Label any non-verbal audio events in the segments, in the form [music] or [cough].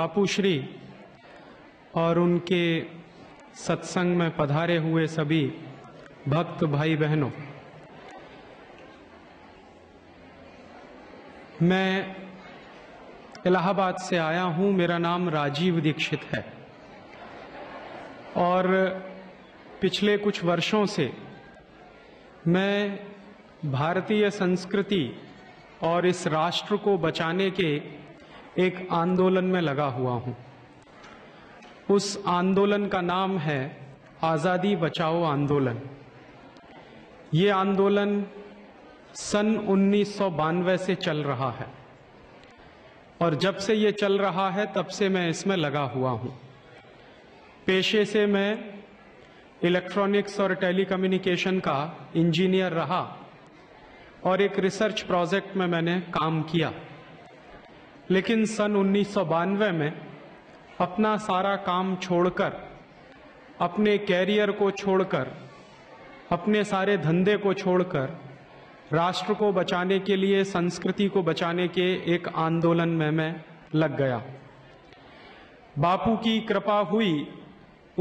बापू श्री और उनके सत्संग में पधारे हुए सभी भक्त भाई बहनों मैं इलाहाबाद से आया हूं मेरा नाम राजीव दीक्षित है और पिछले कुछ वर्षों से मैं भारतीय संस्कृति और इस राष्ट्र को बचाने के एक आंदोलन में लगा हुआ हूँ उस आंदोलन का नाम है आज़ादी बचाओ आंदोलन ये आंदोलन सन उन्नीस से चल रहा है और जब से ये चल रहा है तब से मैं इसमें लगा हुआ हूँ पेशे से मैं इलेक्ट्रॉनिक्स और टेलीकम्युनिकेशन का इंजीनियर रहा और एक रिसर्च प्रोजेक्ट में मैंने काम किया लेकिन सन उन्नीस में अपना सारा काम छोड़कर अपने कैरियर को छोड़कर अपने सारे धंधे को छोड़कर राष्ट्र को बचाने के लिए संस्कृति को बचाने के एक आंदोलन में मैं लग गया बापू की कृपा हुई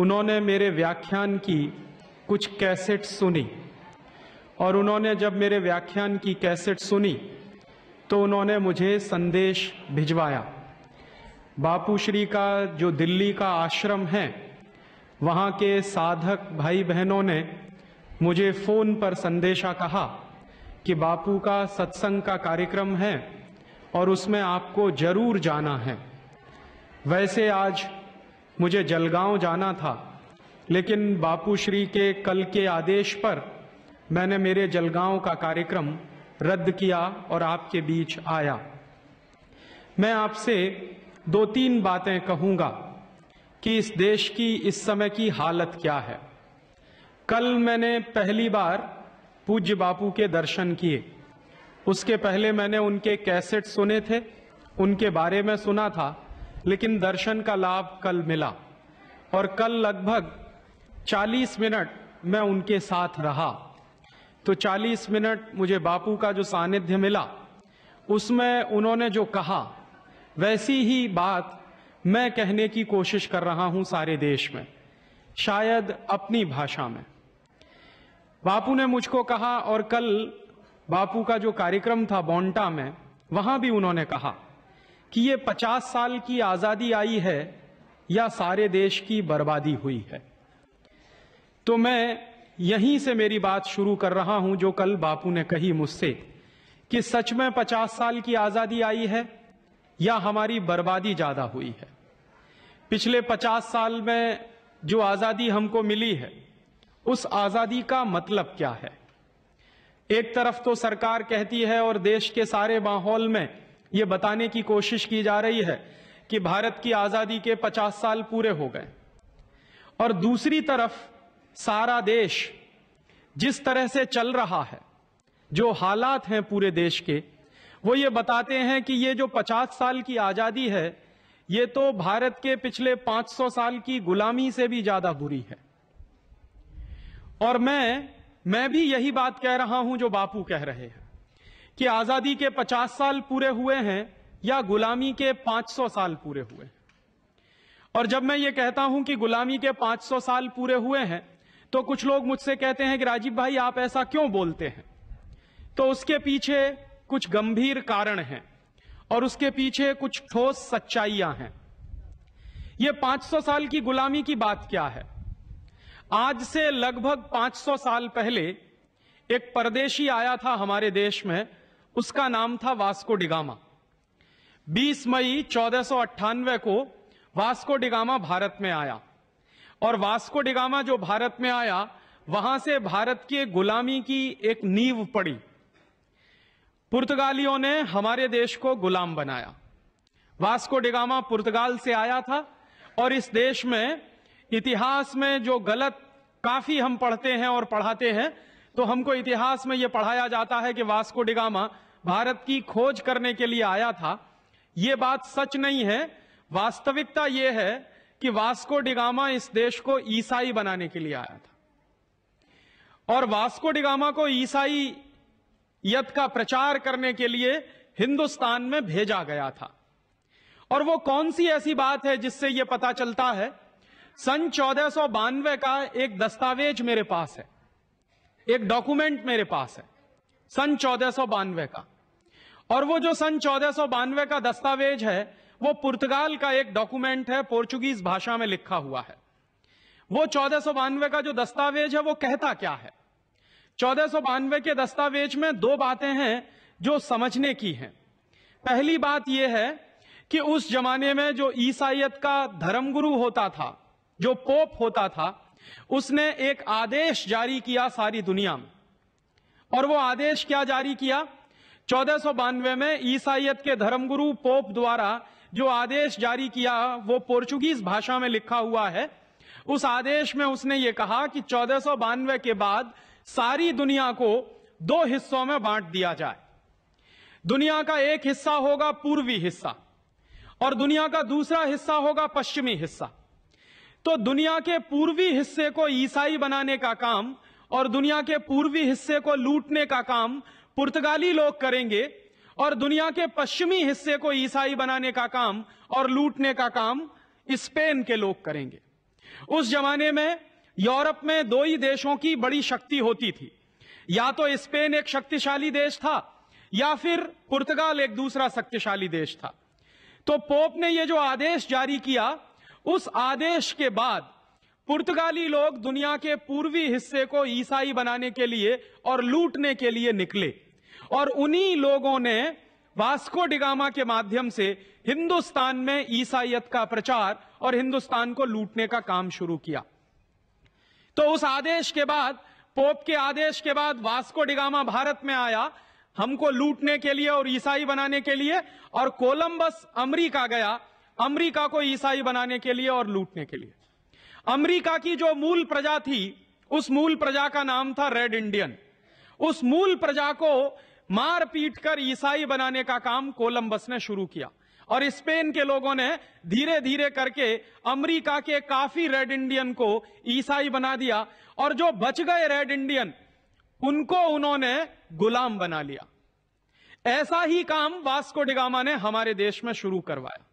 उन्होंने मेरे व्याख्यान की कुछ कैसेट सुनी और उन्होंने जब मेरे व्याख्यान की कैसेट सुनी तो उन्होंने मुझे संदेश भिजवाया बापूश्री का जो दिल्ली का आश्रम है वहाँ के साधक भाई बहनों ने मुझे फ़ोन पर संदेशा कहा कि बापू का सत्संग का कार्यक्रम है और उसमें आपको जरूर जाना है वैसे आज मुझे जलगांव जाना था लेकिन बापू श्री के कल के आदेश पर मैंने मेरे जलगांव का कार्यक्रम रद्द किया और आपके बीच आया मैं आपसे दो तीन बातें कहूँगा कि इस देश की इस समय की हालत क्या है कल मैंने पहली बार पूज्य बापू के दर्शन किए उसके पहले मैंने उनके कैसेट सुने थे उनके बारे में सुना था लेकिन दर्शन का लाभ कल मिला और कल लगभग 40 मिनट मैं उनके साथ रहा तो 40 मिनट मुझे बापू का जो सानिध्य मिला उसमें उन्होंने जो कहा वैसी ही बात मैं कहने की कोशिश कर रहा हूं सारे देश में शायद अपनी भाषा में बापू ने मुझको कहा और कल बापू का जो कार्यक्रम था बोंटा में वहां भी उन्होंने कहा कि ये पचास साल की आजादी आई है या सारे देश की बर्बादी हुई है तो मैं यहीं से मेरी बात शुरू कर रहा हूं जो कल बापू ने कही मुझसे कि सच में पचास साल की आजादी आई है या हमारी बर्बादी ज्यादा हुई है पिछले पचास साल में जो आजादी हमको मिली है उस आजादी का मतलब क्या है एक तरफ तो सरकार कहती है और देश के सारे माहौल में यह बताने की कोशिश की जा रही है कि भारत की आजादी के 50 साल पूरे हो गए और दूसरी तरफ सारा देश जिस तरह से चल रहा है जो हालात हैं पूरे देश के वो ये बताते हैं कि ये जो 50 साल की आज़ादी है ये तो भारत के पिछले 500 साल की गुलामी से भी ज़्यादा बुरी है और मैं मैं भी यही बात कह रहा हूं जो बापू कह रहे हैं कि आज़ादी के 50 साल पूरे हुए हैं या गुलामी के 500 साल पूरे हुए हैं और जब मैं ये कहता हूं कि गुलामी के 500 साल पूरे हुए हैं तो कुछ लोग मुझसे कहते हैं कि राजीव भाई आप ऐसा क्यों बोलते हैं तो उसके पीछे कुछ गंभीर कारण हैं और उसके पीछे कुछ ठोस सच्चाइयां हैं यह 500 साल की गुलामी की बात क्या है आज से लगभग 500 साल पहले एक परदेशी आया था हमारे देश में उसका नाम था वास्को डिगामा 20 मई चौदह को वास्को डिगामा भारत में आया और वास्को डिगामा जो भारत में आया वहां से भारत के गुलामी की एक नींव पड़ी पुर्तगालियों ने हमारे देश को गुलाम बनाया वास्को डिगामा पुर्तगाल से आया था और इस देश में इतिहास में जो गलत काफी हम पढ़ते हैं और पढ़ाते हैं तो हमको इतिहास में यह पढ़ाया जाता है कि वास्को डिगामा भारत की खोज करने के लिए आया था ये बात सच नहीं है वास्तविकता यह है कि वास्को डिगामा इस देश को ईसाई बनाने के लिए आया था और वास्को डिगामा को यत का प्रचार करने के लिए हिंदुस्तान में भेजा गया था और वो कौन सी ऐसी बात है जिससे ये पता चलता है सन चौदह का एक दस्तावेज मेरे पास है एक डॉक्यूमेंट मेरे पास है सन चौदह का और वो जो सन चौदह का दस्तावेज है वो पुर्तगाल का एक डॉक्यूमेंट है पोर्चुगीज भाषा में लिखा हुआ है वो चौदह का जो दस्तावेज है वो कहता क्या है चौदह के दस्तावेज में दो बातें हैं जो समझने की हैं पहली बात यह है कि उस जमाने में जो ईसाइत का धर्मगुरु होता था जो पोप होता था उसने एक आदेश जारी किया सारी दुनिया में और वो आदेश क्या जारी किया चौदह में ईसाइत के धर्मगुरु पोप द्वारा जो आदेश जारी किया वो पोर्चुगीज भाषा में लिखा हुआ है उस आदेश में उसने ये कहा कि चौदह के बाद सारी दुनिया को दो हिस्सों में बांट दिया जाए दुनिया का एक हिस्सा होगा पूर्वी हिस्सा और दुनिया का दूसरा हिस्सा होगा पश्चिमी हिस्सा तो दुनिया के पूर्वी हिस्से को ईसाई बनाने का काम और दुनिया के पूर्वी हिस्से को लूटने का काम पुर्तगाली लोग करेंगे और दुनिया के पश्चिमी हिस्से को ईसाई बनाने का काम और लूटने का काम स्पेन के लोग करेंगे उस जमाने में यूरोप में दो ही देशों की बड़ी शक्ति होती थी या तो स्पेन एक शक्तिशाली देश था या फिर पुर्तगाल एक दूसरा शक्तिशाली देश था तो पोप ने यह जो आदेश जारी किया उस आदेश के बाद पुर्तगाली लोग दुनिया के पूर्वी हिस्से को ईसाई बनाने के लिए और लूटने के लिए निकले और उन्हीं लोगों ने वास्को डिगामा के माध्यम से हिंदुस्तान में ईसाइत का प्रचार और हिंदुस्तान को लूटने का काम शुरू किया तो उस आदेश के बाद पोप के आदेश के बाद वास्को डिगामा भारत में आया हमको लूटने के लिए और ईसाई बनाने के लिए और कोलंबस अमरीका गया अमरीका को ईसाई बनाने के लिए और लूटने के लिए अमरीका की जो मूल प्रजा थी उस मूल प्रजा का नाम था रेड इंडियन उस मूल प्रजा को मार पीट कर ईसाई बनाने का काम कोलंबस ने शुरू किया और स्पेन के लोगों ने धीरे धीरे करके अमेरिका के काफी रेड इंडियन को ईसाई बना दिया और जो बच गए रेड इंडियन उनको उन्होंने गुलाम बना लिया ऐसा ही काम वास्को डिगामा ने हमारे देश में शुरू करवाया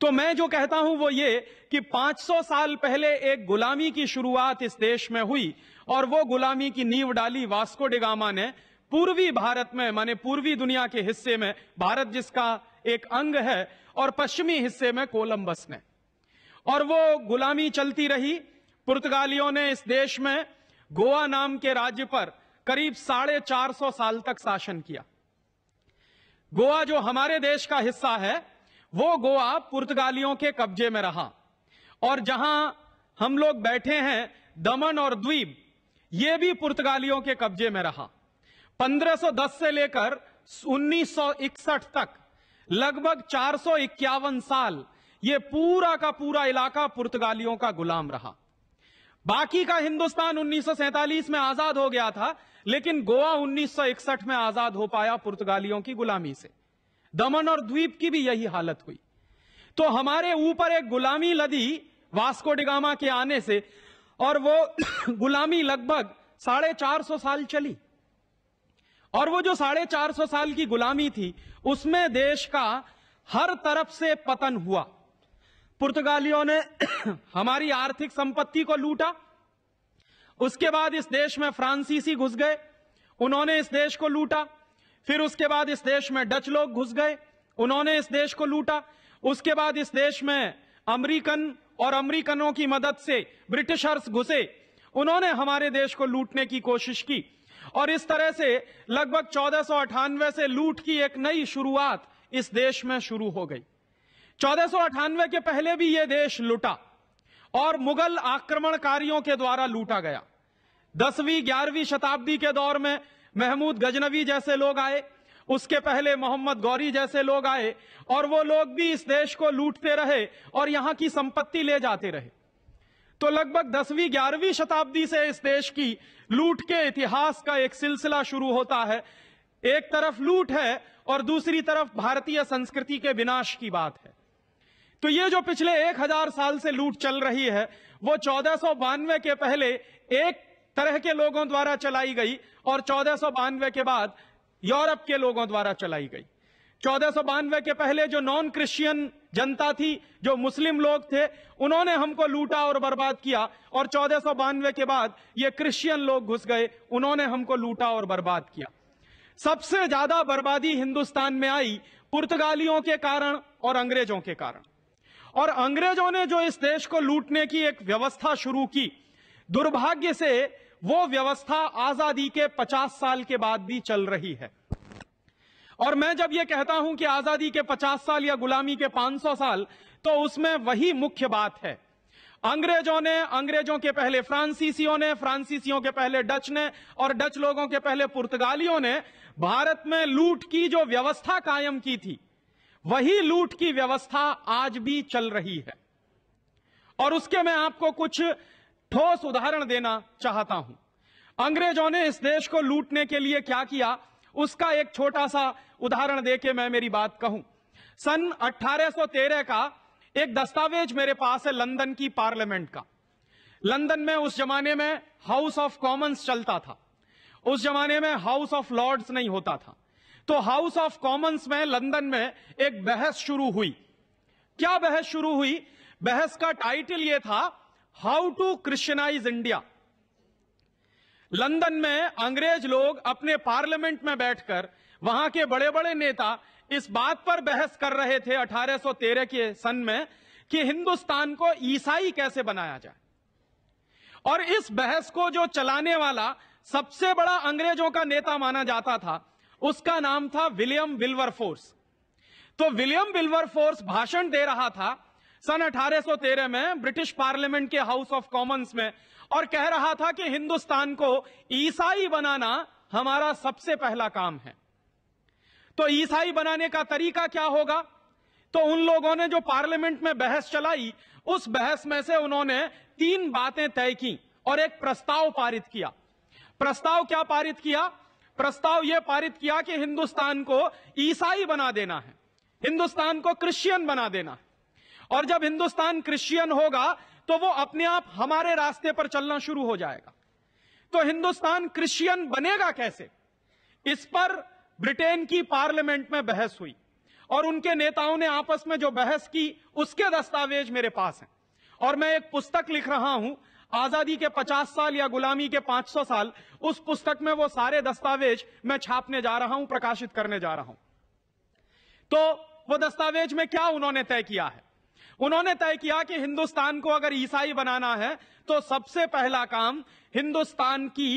तो मैं जो कहता हूं वो ये कि 500 साल पहले एक गुलामी की शुरुआत इस देश में हुई और वो गुलामी की नींव डाली वास्को डिगामा ने पूर्वी भारत में माने पूर्वी दुनिया के हिस्से में भारत जिसका एक अंग है और पश्चिमी हिस्से में कोलंबस ने और वो गुलामी चलती रही पुर्तगालियों ने इस देश में गोवा नाम के राज्य पर करीब साढ़े चार सौ साल तक शासन किया गोवा जो हमारे देश का हिस्सा है वो गोवा पुर्तगालियों के कब्जे में रहा और जहां हम लोग बैठे हैं दमन और द्वीप ये भी पुर्तगालियों के कब्जे में रहा 1510 से लेकर 1961 तक लगभग चार साल ये पूरा का पूरा इलाका पुर्तगालियों का गुलाम रहा बाकी का हिंदुस्तान 1947 में आजाद हो गया था लेकिन गोवा 1961 में आजाद हो पाया पुर्तगालियों की गुलामी से दमन और द्वीप की भी यही हालत हुई तो हमारे ऊपर एक गुलामी लदी वास्को डिगामा के आने से और वो [coughs] गुलामी लगभग साढ़े चार सौ साल चली और वो जो साढ़े चार सौ साल की गुलामी थी उसमें देश का हर तरफ से पतन हुआ पुर्तगालियों ने [clears throat] हमारी आर्थिक संपत्ति को लूटा उसके बाद इस देश में फ्रांसीसी घुस गए उन्होंने इस देश को लूटा फिर उसके बाद इस देश में डच लोग घुस गए उन्होंने इस देश को लूटा उसके बाद इस देश में अमरीकन और अमरीकनों की मदद से ब्रिटिशर्स घुसे उन्होंने हमारे देश को लूटने की कोशिश की और इस तरह से लगभग चौदह से लूट की एक नई शुरुआत इस देश में शुरू हो गई चौदह के पहले भी यह देश लुटा और मुगल आक्रमणकारियों के द्वारा लूटा गया दसवीं ग्यारहवीं शताब्दी के दौर में महमूद गजनवी जैसे लोग आए उसके पहले मोहम्मद गौरी जैसे लोग आए और वो लोग भी इस देश को लूटते रहे और यहां की संपत्ति ले जाते रहे तो लगभग दसवीं ग्यारहवीं शताब्दी से इस देश की लूट के इतिहास का एक सिलसिला शुरू होता है एक तरफ लूट है और दूसरी तरफ भारतीय संस्कृति के विनाश की बात है तो ये जो पिछले एक हजार साल से लूट चल रही है वो चौदह के पहले एक तरह के लोगों द्वारा चलाई गई और चौदह के बाद यूरोप के लोगों द्वारा चलाई गई चौदह के पहले जो नॉन क्रिश्चियन जनता थी जो मुस्लिम लोग थे उन्होंने हमको लूटा और बर्बाद किया और चौदह के बाद ये क्रिश्चियन लोग घुस गए उन्होंने हमको लूटा और बर्बाद किया सबसे ज्यादा बर्बादी हिंदुस्तान में आई पुर्तगालियों के कारण और अंग्रेजों के कारण और अंग्रेजों ने जो इस देश को लूटने की एक व्यवस्था शुरू की दुर्भाग्य से वो व्यवस्था आजादी के 50 साल के बाद भी चल रही है और मैं जब ये कहता हूं कि आजादी के 50 साल या गुलामी के 500 साल तो उसमें वही मुख्य बात है अंग्रेजों ने अंग्रेजों के पहले फ्रांसीसियों ने फ्रांसीसियों के पहले डच ने और डच लोगों के पहले पुर्तगालियों ने भारत में लूट की जो व्यवस्था कायम की थी वही लूट की व्यवस्था आज भी चल रही है और उसके मैं आपको कुछ ठोस उदाहरण देना चाहता हूं अंग्रेजों ने इस देश को लूटने के लिए क्या किया उसका एक छोटा सा उदाहरण देके मैं मेरी बात कहूं सन 1813 का एक दस्तावेज मेरे पास है लंदन की पार्लियामेंट का लंदन में उस जमाने में हाउस ऑफ कॉमन्स चलता था उस जमाने में हाउस ऑफ लॉर्ड्स नहीं होता था तो हाउस ऑफ कॉमन्स में लंदन में एक बहस शुरू हुई क्या बहस शुरू हुई बहस का टाइटल यह था how to Christianize India London में अंग्रेज लोग अपने पार्लियामेंट में बैठकर वहां के बड़े बड़े नेता इस बात पर बहस कर रहे थे 1813 के सन में कि हिंदुस्तान को ईसाई कैसे बनाया जाए और इस बहस को जो चलाने वाला सबसे बड़ा अंग्रेजों का नेता माना जाता था उसका नाम था विलियम विल्वर फोर्स तो विलियम विल्वर फोर्स भाषण दे रहा था सन 1813 में ब्रिटिश पार्लियामेंट के हाउस ऑफ कॉमन्स में और कह रहा था कि हिंदुस्तान को ईसाई बनाना हमारा सबसे पहला काम है तो ईसाई बनाने का तरीका क्या होगा तो उन लोगों ने जो पार्लियामेंट में बहस चलाई उस बहस में से उन्होंने तीन बातें तय की और एक प्रस्ताव पारित किया प्रस्ताव क्या पारित किया प्रस्ताव यह पारित किया कि हिंदुस्तान को ईसाई बना देना है हिंदुस्तान को क्रिश्चियन बना देना है और जब हिंदुस्तान क्रिश्चियन होगा तो वो अपने आप हमारे रास्ते पर चलना शुरू हो जाएगा तो हिंदुस्तान क्रिश्चियन बनेगा कैसे इस पर ब्रिटेन की पार्लियामेंट में बहस हुई और उनके नेताओं ने आपस में जो बहस की उसके दस्तावेज मेरे पास हैं और मैं एक पुस्तक लिख रहा हूं आजादी के 50 साल या गुलामी के 500 साल उस पुस्तक में वो सारे दस्तावेज मैं छापने जा रहा हूं प्रकाशित करने जा रहा हूं तो वो दस्तावेज में क्या उन्होंने तय किया है उन्होंने तय किया कि हिंदुस्तान को अगर ईसाई बनाना है तो सबसे पहला काम हिंदुस्तान की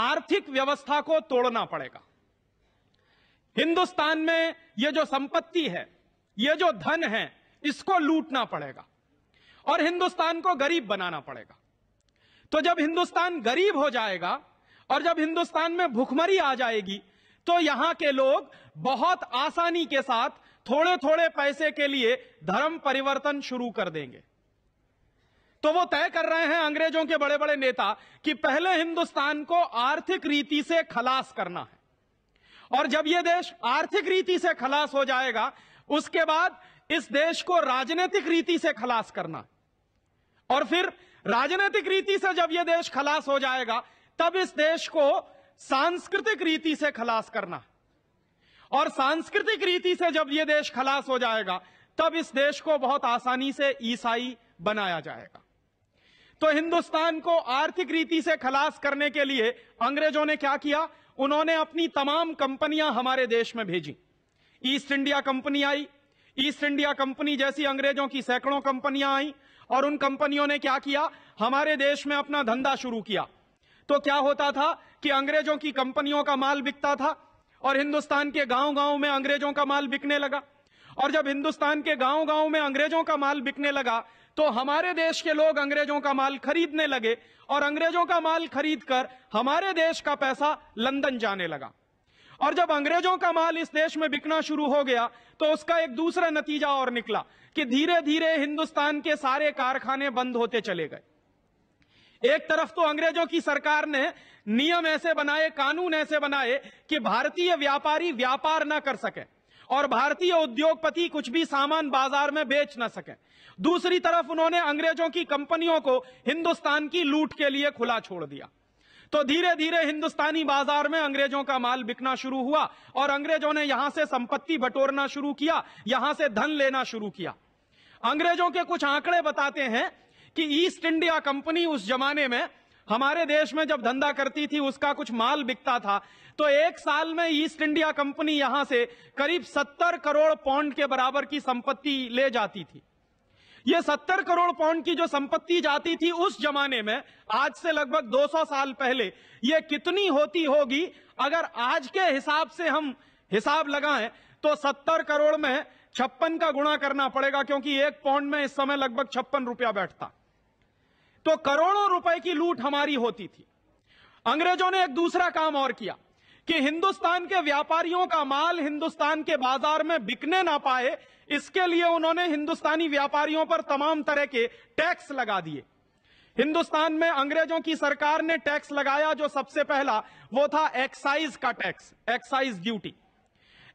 आर्थिक व्यवस्था को तोड़ना पड़ेगा हिंदुस्तान में ये जो संपत्ति है ये जो धन है इसको लूटना पड़ेगा और हिंदुस्तान को गरीब बनाना पड़ेगा तो जब हिंदुस्तान गरीब हो जाएगा और जब हिंदुस्तान में भुखमरी आ जाएगी तो यहां के लोग बहुत आसानी के साथ थोड़े थोड़े पैसे के लिए धर्म परिवर्तन शुरू कर देंगे तो वो तय कर रहे हैं अंग्रेजों के बड़े बड़े नेता कि पहले हिंदुस्तान को आर्थिक रीति से खलास करना है और जब यह देश आर्थिक रीति से खलास हो जाएगा उसके बाद इस देश को राजनीतिक रीति से खलास करना और फिर राजनीतिक रीति से जब यह देश खलास हो जाएगा तब इस देश को सांस्कृतिक रीति से खलास करना और सांस्कृतिक रीति से जब ये देश खलास हो जाएगा तब इस देश को बहुत आसानी से ईसाई बनाया जाएगा तो हिंदुस्तान को आर्थिक रीति से खलास करने के लिए अंग्रेजों ने क्या किया उन्होंने अपनी तमाम कंपनियां हमारे देश में भेजी ईस्ट इंडिया कंपनी आई ईस्ट इंडिया कंपनी जैसी अंग्रेजों की सैकड़ों कंपनियां आई और उन कंपनियों ने क्या किया हमारे देश में अपना धंधा शुरू किया तो क्या होता था कि अंग्रेजों की कंपनियों का माल बिकता था और हिंदुस्तान के गांव गांव में अंग्रेजों का माल बिकने लगा और जब हिंदुस्तान के गांव गांव में अंग्रेजों का माल बिकने लगा तो हमारे देश के लोग अंग्रेजों का माल खरीदने लगे और अंग्रेजों का माल खरीद कर हमारे देश का पैसा लंदन जाने लगा और जब अंग्रेजों का माल इस देश में बिकना शुरू हो गया तो उसका एक दूसरा नतीजा और निकला कि धीरे धीरे हिंदुस्तान के सारे कारखाने बंद होते चले गए एक तरफ तो अंग्रेजों की सरकार ने नियम ऐसे बनाए कानून ऐसे बनाए कि भारतीय व्यापारी व्यापार ना कर सके और भारतीय उद्योगपति कुछ भी सामान बाजार में बेच ना सके दूसरी तरफ उन्होंने अंग्रेजों की कंपनियों को हिंदुस्तान की लूट के लिए खुला छोड़ दिया तो धीरे धीरे हिंदुस्तानी बाजार में अंग्रेजों का माल बिकना शुरू हुआ और अंग्रेजों ने यहां से संपत्ति बटोरना शुरू किया यहां से धन लेना शुरू किया अंग्रेजों के कुछ आंकड़े बताते हैं कि ईस्ट इंडिया कंपनी उस जमाने में हमारे देश में जब धंधा करती थी उसका कुछ माल बिकता था तो एक साल में ईस्ट इंडिया कंपनी यहां से करीब सत्तर करोड़ पौंड के बराबर की संपत्ति ले जाती थी ये सत्तर करोड़ पाउंड की जो संपत्ति जाती थी उस जमाने में आज से लगभग 200 साल पहले ये कितनी होती होगी अगर आज के हिसाब से हम हिसाब लगाएं तो सत्तर करोड़ में छप्पन का गुणा करना पड़ेगा क्योंकि एक पाउंड में इस समय लगभग छप्पन रुपया बैठता तो करोड़ों रुपए की लूट हमारी होती थी अंग्रेजों ने एक दूसरा काम और किया कि हिंदुस्तान के व्यापारियों का माल हिंदुस्तान के बाजार में बिकने ना पाए इसके लिए उन्होंने हिंदुस्तानी व्यापारियों पर तमाम तरह के टैक्स लगा दिए हिंदुस्तान में अंग्रेजों की सरकार ने टैक्स लगाया जो सबसे पहला वो था एक्साइज का tax excise duty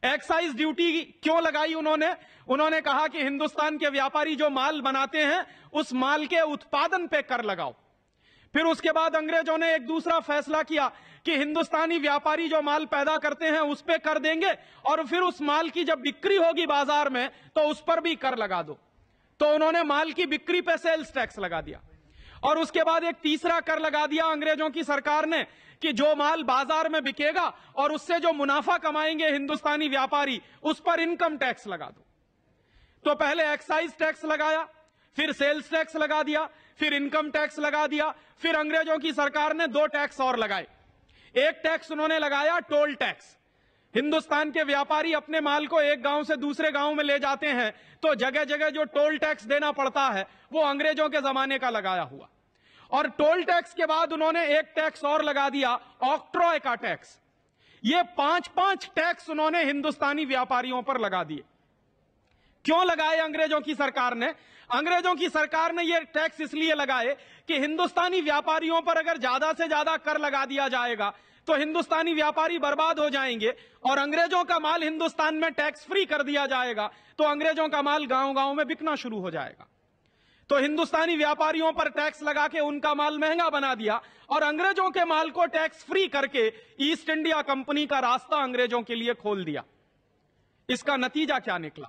excise duty क्यों लगाई उन्होंने उन्होंने कहा कि हिंदुस्तान के व्यापारी जो माल बनाते हैं उस माल के उत्पादन पे कर लगाओ फिर उसके बाद अंग्रेजों ने एक दूसरा फैसला किया कि हिंदुस्तानी व्यापारी जो माल पैदा करते हैं उस पर कर देंगे और फिर उस माल की जब बिक्री होगी बाजार में तो उस पर भी कर लगा दो तो उन्होंने माल की बिक्री पे सेल्स टैक्स लगा दिया और उसके बाद एक तीसरा कर लगा दिया अंग्रेजों की सरकार ने कि जो माल बाजार में बिकेगा और उससे जो मुनाफा कमाएंगे हिंदुस्तानी व्यापारी उस पर इनकम टैक्स लगा दो तो पहले एक्साइज टैक्स लगाया फिर सेल्स टैक्स लगा दिया फिर इनकम टैक्स लगा दिया फिर अंग्रेजों की सरकार ने दो टैक्स और लगाए एक टैक्स उन्होंने लगाया टोल टैक्स हिंदुस्तान के व्यापारी अपने माल को एक गांव से दूसरे गांव में ले जाते हैं तो जगह जगह जो टोल टैक्स देना पड़ता है वो अंग्रेजों के जमाने का लगाया हुआ और टोल टैक्स के बाद उन्होंने एक टैक्स और लगा दिया ऑक्ट्रॉय का टैक्स ये पांच पांच टैक्स उन्होंने हिंदुस्तानी व्यापारियों पर लगा दिए क्यों लगाए अंग्रेजों की सरकार ने अंग्रेजों की सरकार ने ये टैक्स इसलिए लगाए कि हिंदुस्तानी व्यापारियों पर अगर ज्यादा से ज्यादा कर लगा दिया जाएगा तो हिंदुस्तानी व्यापारी बर्बाद हो जाएंगे और अंग्रेजों का माल हिंदुस्तान में टैक्स फ्री कर दिया जाएगा तो अंग्रेजों का माल गांव गांव में बिकना शुरू हो जाएगा तो हिंदुस्तानी व्यापारियों पर टैक्स लगा के उनका माल महंगा बना दिया और अंग्रेजों के माल को टैक्स फ्री करके ईस्ट इंडिया कंपनी का रास्ता अंग्रेजों के लिए खोल दिया इसका नतीजा क्या निकला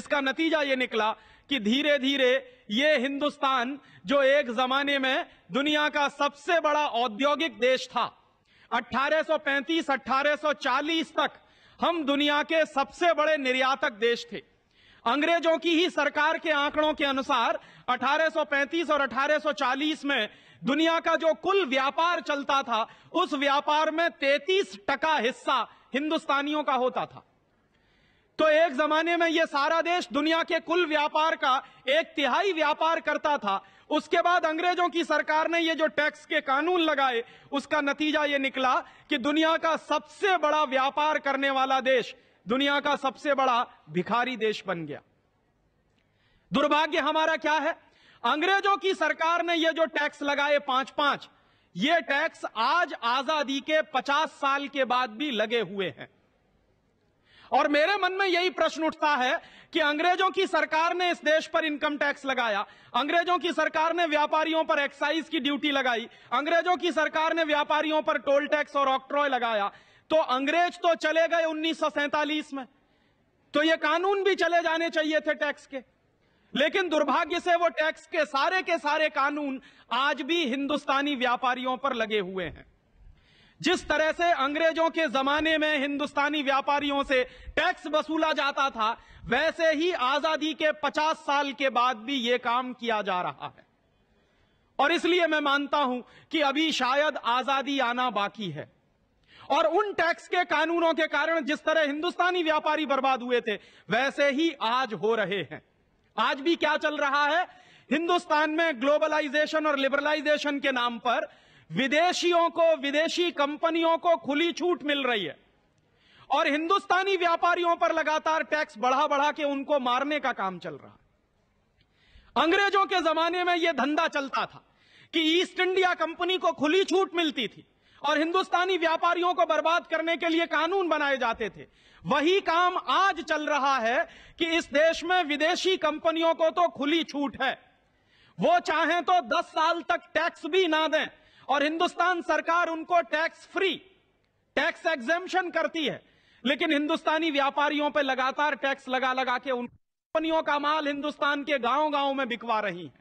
इसका नतीजा यह निकला कि धीरे धीरे ये हिंदुस्तान जो एक जमाने में दुनिया का सबसे बड़ा औद्योगिक देश था 1835-1840 तक हम दुनिया के सबसे बड़े निर्यातक देश थे अंग्रेजों की ही सरकार के आंकड़ों के अनुसार 1835 और 1840 में दुनिया का जो कुल व्यापार चलता था उस व्यापार में 33 टका हिस्सा हिंदुस्तानियों का होता था तो एक जमाने में यह सारा देश दुनिया के कुल व्यापार का एक तिहाई व्यापार करता था उसके बाद अंग्रेजों की सरकार ने ये जो टैक्स के कानून लगाए उसका नतीजा ये निकला कि दुनिया का सबसे बड़ा व्यापार करने वाला देश दुनिया का सबसे बड़ा भिखारी देश बन गया दुर्भाग्य हमारा क्या है अंग्रेजों की सरकार ने ये जो टैक्स लगाए पांच पांच ये टैक्स आज आजादी के पचास साल के बाद भी लगे हुए हैं और मेरे मन में यही प्रश्न उठता है कि अंग्रेजों की सरकार ने इस देश पर इनकम टैक्स लगाया अंग्रेजों की सरकार ने व्यापारियों पर एक्साइज की ड्यूटी लगाई अंग्रेजों की सरकार ने व्यापारियों पर टोल टैक्स और ऑक्ट्रॉय लगाया तो अंग्रेज तो चले गए उन्नीस में तो ये कानून भी चले जाने चाहिए थे टैक्स के लेकिन दुर्भाग्य से वो टैक्स के सारे के सारे कानून आज भी हिंदुस्तानी व्यापारियों पर लगे हुए हैं जिस तरह से अंग्रेजों के जमाने में हिंदुस्तानी व्यापारियों से टैक्स वसूला जाता था वैसे ही आजादी के 50 साल के बाद भी ये काम किया जा रहा है और इसलिए मैं मानता हूं कि अभी शायद आजादी आना बाकी है और उन टैक्स के कानूनों के कारण जिस तरह हिंदुस्तानी व्यापारी बर्बाद हुए थे वैसे ही आज हो रहे हैं आज भी क्या चल रहा है हिंदुस्तान में ग्लोबलाइजेशन और लिबरलाइजेशन के नाम पर विदेशियों को विदेशी कंपनियों को खुली छूट मिल रही है और हिंदुस्तानी व्यापारियों पर लगातार टैक्स बढ़ा बढ़ा के उनको मारने का काम चल रहा अंग्रेजों के जमाने में यह धंधा चलता था कि ईस्ट इंडिया कंपनी को खुली छूट मिलती थी और हिंदुस्तानी व्यापारियों को बर्बाद करने के लिए कानून बनाए जाते थे वही काम आज चल रहा है कि इस देश में विदेशी कंपनियों को तो खुली छूट है वो चाहें तो 10 साल तक टैक्स भी ना दें और हिंदुस्तान सरकार उनको टैक्स फ्री टैक्स एग्जेम्पन करती है लेकिन हिंदुस्तानी व्यापारियों पर लगातार टैक्स लगा लगा के उन कंपनियों का माल हिंदुस्तान के गांव गांव में बिकवा रही है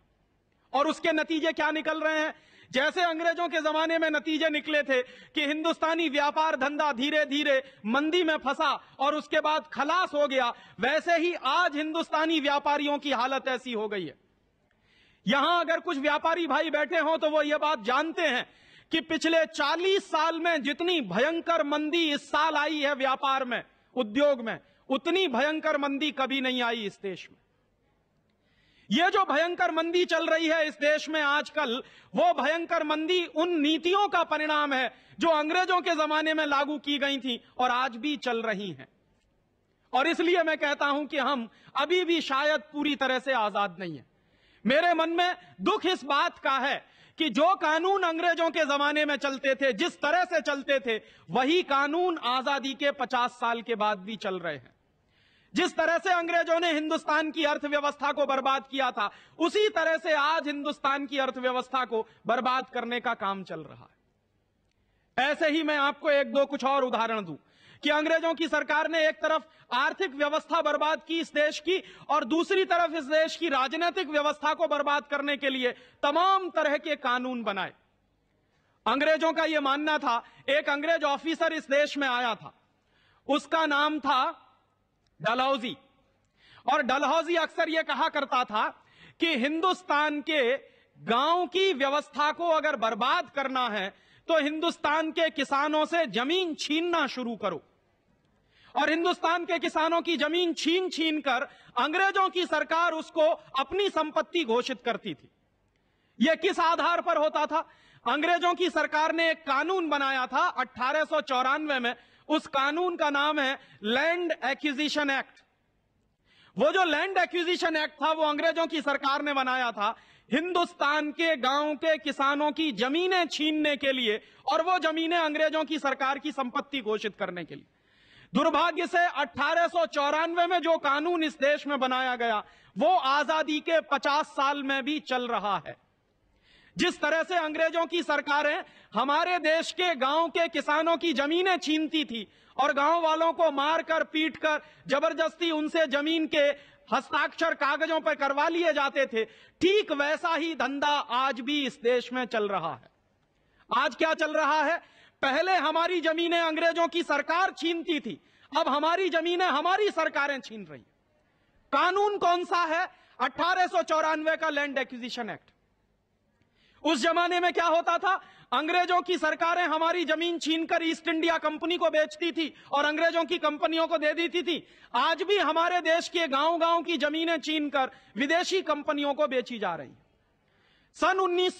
और उसके नतीजे क्या निकल रहे हैं जैसे अंग्रेजों के जमाने में नतीजे निकले थे कि हिंदुस्तानी व्यापार धंधा धीरे धीरे मंदी में फंसा और उसके बाद खलास हो गया वैसे ही आज हिंदुस्तानी व्यापारियों की हालत ऐसी हो गई है यहां अगर कुछ व्यापारी भाई बैठे हों तो वो ये बात जानते हैं कि पिछले 40 साल में जितनी भयंकर मंदी इस साल आई है व्यापार में उद्योग में उतनी भयंकर मंदी कभी नहीं आई इस देश में ये जो भयंकर मंदी चल रही है इस देश में आजकल वो भयंकर मंदी उन नीतियों का परिणाम है जो अंग्रेजों के जमाने में लागू की गई थी और आज भी चल रही हैं और इसलिए मैं कहता हूं कि हम अभी भी शायद पूरी तरह से आजाद नहीं है मेरे मन में दुख इस बात का है कि जो कानून अंग्रेजों के जमाने में चलते थे जिस तरह से चलते थे वही कानून आजादी के पचास साल के बाद भी चल रहे हैं जिस तरह से अंग्रेजों ने हिंदुस्तान की अर्थव्यवस्था को बर्बाद किया था उसी तरह से आज हिंदुस्तान की अर्थव्यवस्था को बर्बाद करने का काम चल रहा है ऐसे ही मैं आपको एक दो कुछ और उदाहरण दू कि अंग्रेजों की सरकार ने एक तरफ आर्थिक व्यवस्था बर्बाद की इस देश की और दूसरी तरफ इस देश की राजनीतिक व्यवस्था को बर्बाद करने के लिए तमाम तरह के कानून बनाए अंग्रेजों का यह मानना था एक अंग्रेज ऑफिसर इस देश में आया था उसका नाम था डलहौजी और डलहौजी अक्सर यह कहा करता था कि हिंदुस्तान के गांव की व्यवस्था को अगर बर्बाद करना है तो हिंदुस्तान के किसानों से जमीन छीनना शुरू करो और हिंदुस्तान के किसानों की जमीन छीन छीन कर अंग्रेजों की सरकार उसको अपनी संपत्ति घोषित करती थी यह किस आधार पर होता था अंग्रेजों की सरकार ने एक कानून बनाया था अठारह में उस कानून का नाम है लैंड एक्विजिशन एक्ट वो जो लैंड एक्विजिशन एक्ट था वो अंग्रेजों की सरकार ने बनाया था हिंदुस्तान के गांव के किसानों की जमीनें छीनने के लिए और वो जमीनें अंग्रेजों की सरकार की संपत्ति घोषित करने के लिए दुर्भाग्य से अठारह में जो कानून इस देश में बनाया गया वो आजादी के 50 साल में भी चल रहा है जिस तरह से अंग्रेजों की सरकारें हमारे देश के गांव के किसानों की जमीनें छीनती थी और गांव वालों को मार कर पीट कर जबरदस्ती उनसे जमीन के हस्ताक्षर कागजों पर करवा लिए जाते थे ठीक वैसा ही धंधा आज भी इस देश में चल रहा है आज क्या चल रहा है पहले हमारी जमीनें अंग्रेजों की सरकार छीनती थी अब हमारी जमीनें हमारी सरकारें छीन रही कानून कौन सा है अठारह का लैंड एक्विजिशन एक्ट उस जमाने में क्या होता था अंग्रेजों की सरकारें हमारी जमीन छीनकर ईस्ट इंडिया कंपनी को बेचती थी और अंग्रेजों की कंपनियों को दे देती थी आज भी हमारे देश के गांव गांव की जमीनें छीनकर विदेशी कंपनियों को बेची जा रही सन उन्नीस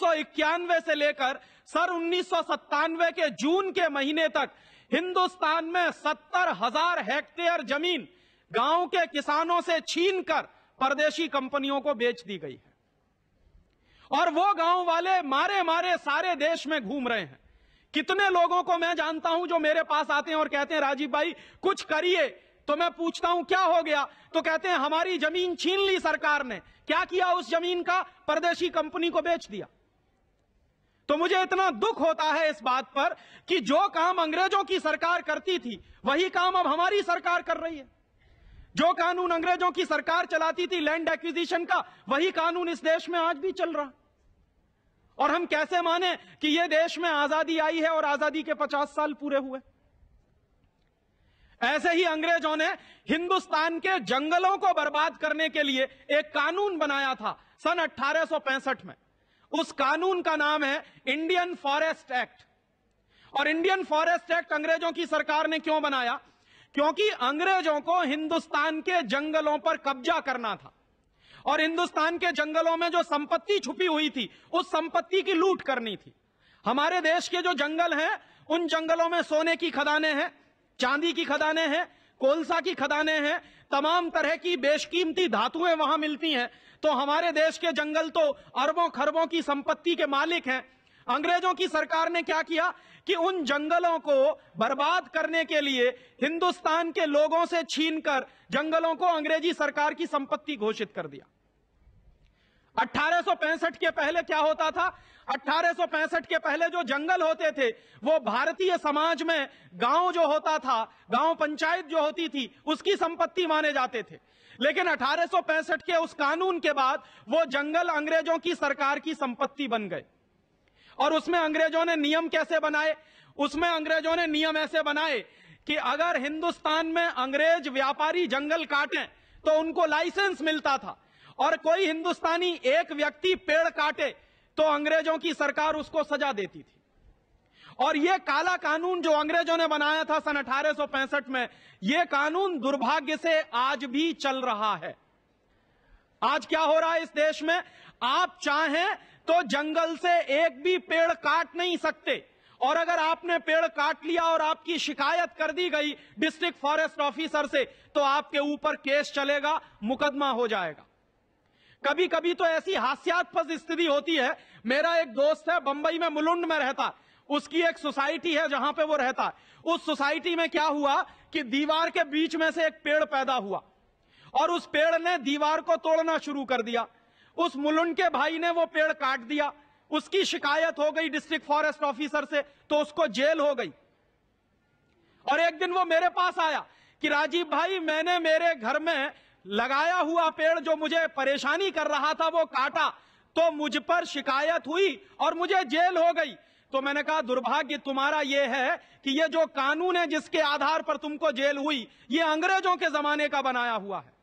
से लेकर सर उन्नीस के जून के महीने तक हिंदुस्तान में सत्तर हजार हेक्टेयर जमीन गांव के किसानों से छीनकर परदेशी कंपनियों को बेच दी गई है और वो गांव वाले मारे मारे सारे देश में घूम रहे हैं कितने लोगों को मैं जानता हूं जो मेरे पास आते हैं और कहते हैं राजीव भाई कुछ करिए तो मैं पूछता हूं क्या हो गया तो कहते हैं हमारी जमीन छीन ली सरकार ने क्या किया उस जमीन का परदेशी कंपनी को बेच दिया तो मुझे इतना दुख होता है इस बात पर कि जो काम अंग्रेजों की सरकार करती थी वही काम अब हमारी सरकार कर रही है जो कानून अंग्रेजों की सरकार चलाती थी लैंड एक्विजिशन का वही कानून इस देश में आज भी चल रहा और हम कैसे माने कि यह देश में आजादी आई है और आजादी के पचास साल पूरे हुए ऐसे ही अंग्रेजों ने हिंदुस्तान के जंगलों को बर्बाद करने के लिए एक कानून बनाया था सन अट्ठारह में उस कानून का नाम है इंडियन फॉरेस्ट एक्ट और इंडियन फॉरेस्ट एक्ट अंग्रेजों की सरकार ने क्यों बनाया क्योंकि अंग्रेजों को हिंदुस्तान के जंगलों पर कब्जा करना था और हिंदुस्तान के जंगलों में जो संपत्ति छुपी हुई थी उस संपत्ति की लूट करनी थी हमारे देश के जो जंगल हैं उन जंगलों में सोने की खदाने हैं चांदी की खदाने हैं कोलसा की खदाने हैं तमाम तरह की बेशकीमती धातुएं वहां मिलती हैं तो हमारे देश के जंगल तो अरबों खरबों की संपत्ति के मालिक हैं अंग्रेजों की सरकार ने क्या किया कि उन जंगलों को बर्बाद करने के लिए हिंदुस्तान के लोगों से छीनकर जंगलों को अंग्रेजी सरकार की संपत्ति घोषित कर दिया 1865 के पहले क्या होता था 1865 के पहले जो जंगल होते थे वो भारतीय समाज में गांव जो होता था गांव पंचायत जो होती थी उसकी संपत्ति माने जाते थे लेकिन 1865 के उस कानून के बाद वो जंगल अंग्रेजों की सरकार की संपत्ति बन गए और उसमें अंग्रेजों ने नियम कैसे बनाए उसमें अंग्रेजों ने नियम ऐसे बनाए कि अगर हिंदुस्तान में अंग्रेज व्यापारी जंगल काटे तो उनको लाइसेंस मिलता था और कोई हिंदुस्तानी एक व्यक्ति पेड़ काटे तो अंग्रेजों की सरकार उसको सजा देती थी और यह काला कानून जो अंग्रेजों ने बनाया था सन अठारह में यह कानून दुर्भाग्य से आज भी चल रहा है आज क्या हो रहा है इस देश में आप चाहें तो जंगल से एक भी पेड़ काट नहीं सकते और अगर आपने पेड़ काट लिया और आपकी शिकायत कर दी गई डिस्ट्रिक्ट फॉरेस्ट ऑफिसर से तो आपके ऊपर केस चलेगा मुकदमा हो जाएगा कभी कभी तो ऐसी हास्यास्पद स्थिति होती है मेरा एक दोस्त है बंबई में मुलुंड में रहता उसकी एक सोसाइटी है जहां पे वो रहता उस सोसाइटी में क्या हुआ कि दीवार के बीच में से एक पेड़ पैदा हुआ और उस पेड़ ने दीवार को तोड़ना शुरू कर दिया उस मुलुन के भाई ने वो पेड़ काट दिया उसकी शिकायत हो गई डिस्ट्रिक्ट फॉरेस्ट ऑफिसर से तो उसको जेल हो गई और एक दिन वो मेरे पास आया कि राजीव भाई मैंने मेरे घर में लगाया हुआ पेड़ जो मुझे परेशानी कर रहा था वो काटा तो मुझ पर शिकायत हुई और मुझे जेल हो गई तो मैंने कहा दुर्भाग्य तुम्हारा यह है कि यह जो कानून है जिसके आधार पर तुमको जेल हुई यह अंग्रेजों के जमाने का बनाया हुआ है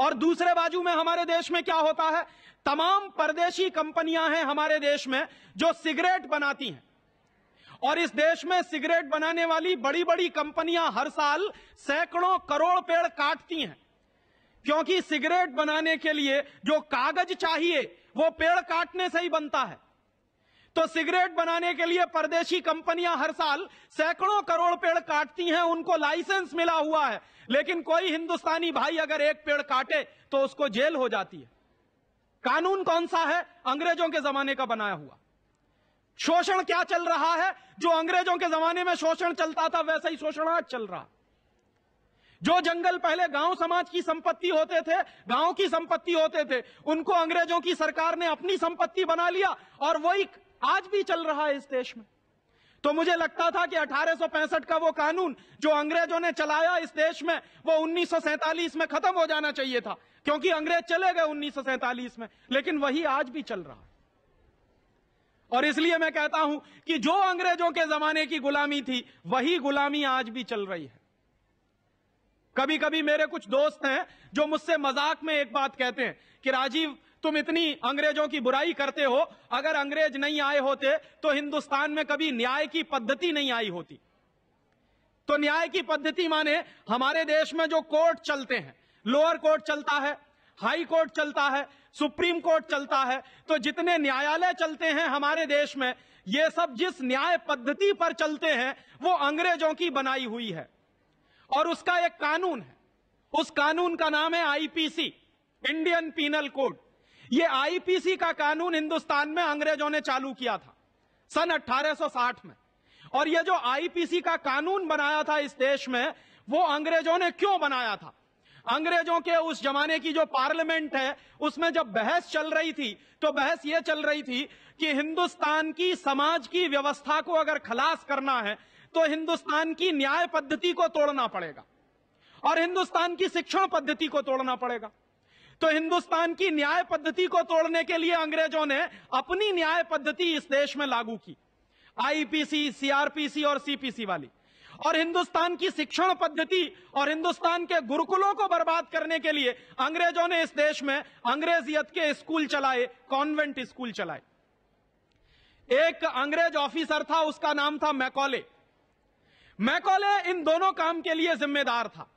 और दूसरे बाजू में हमारे देश में क्या होता है तमाम परदेशी कंपनियां हैं हमारे देश में जो सिगरेट बनाती हैं और इस देश में सिगरेट बनाने वाली बड़ी बड़ी कंपनियां हर साल सैकड़ों करोड़ पेड़ काटती हैं क्योंकि सिगरेट बनाने के लिए जो कागज चाहिए वो पेड़ काटने से ही बनता है तो सिगरेट बनाने के लिए परदेशी कंपनियां हर साल सैकड़ों करोड़ पेड़ काटती हैं उनको लाइसेंस मिला हुआ है लेकिन कोई हिंदुस्तानी भाई अगर एक पेड़ काटे तो उसको जेल हो जाती है कानून कौन सा है अंग्रेजों के जमाने का बनाया हुआ शोषण क्या चल रहा है जो अंग्रेजों के जमाने में शोषण चलता था वैसा ही शोषण आज चल रहा जो जंगल पहले गांव समाज की संपत्ति होते थे गांव की संपत्ति होते थे उनको अंग्रेजों की सरकार ने अपनी संपत्ति बना लिया और वही आज भी चल रहा है इस देश में तो मुझे लगता था कि अठारह का वो कानून जो अंग्रेजों ने चलाया इस देश में वो उन्नीस में खत्म हो जाना चाहिए था क्योंकि अंग्रेज चले गए उन्नीस में लेकिन वही आज भी चल रहा है और इसलिए मैं कहता हूं कि जो अंग्रेजों के जमाने की गुलामी थी वही गुलामी आज भी चल रही है कभी कभी मेरे कुछ दोस्त हैं जो मुझसे मजाक में एक बात कहते हैं कि राजीव तुम इतनी अंग्रेजों की बुराई करते हो अगर अंग्रेज नहीं आए होते तो हिंदुस्तान में कभी न्याय की पद्धति नहीं आई होती तो न्याय की पद्धति माने हमारे देश में जो कोर्ट चलते हैं लोअर कोर्ट चलता है हाई कोर्ट चलता है सुप्रीम कोर्ट चलता है तो जितने न्यायालय चलते हैं हमारे देश में ये सब जिस न्याय पद्धति पर चलते हैं वो अंग्रेजों की बनाई हुई है और उसका एक कानून है उस कानून का नाम है आईपीसी इंडियन पीनल कोड ये आईपीसी का कानून हिंदुस्तान में अंग्रेजों ने चालू किया था सन 1860 में और ये जो आईपीसी का कानून बनाया था इस देश में वो अंग्रेजों ने क्यों बनाया था अंग्रेजों के उस जमाने की जो पार्लियामेंट है उसमें जब बहस चल रही थी तो बहस ये चल रही थी कि हिंदुस्तान की समाज की व्यवस्था को अगर खलास करना है तो हिंदुस्तान की न्याय पद्धति को तोड़ना पड़ेगा और हिंदुस्तान की शिक्षण पद्धति को तोड़ना पड़ेगा तो हिंदुस्तान की न्याय पद्धति को तोड़ने के लिए अंग्रेजों ने अपनी न्याय पद्धति इस देश में लागू की आईपीसी सीआरपीसी और सीपीसी वाली और हिंदुस्तान की शिक्षण पद्धति और हिंदुस्तान के गुरुकुलों को बर्बाद करने के लिए अंग्रेजों ने इस देश में अंग्रेजियत के स्कूल चलाए कॉन्वेंट स्कूल चलाए एक अंग्रेज ऑफिसर था उसका नाम था मैकॉले मैकोले इन दोनों काम के लिए जिम्मेदार था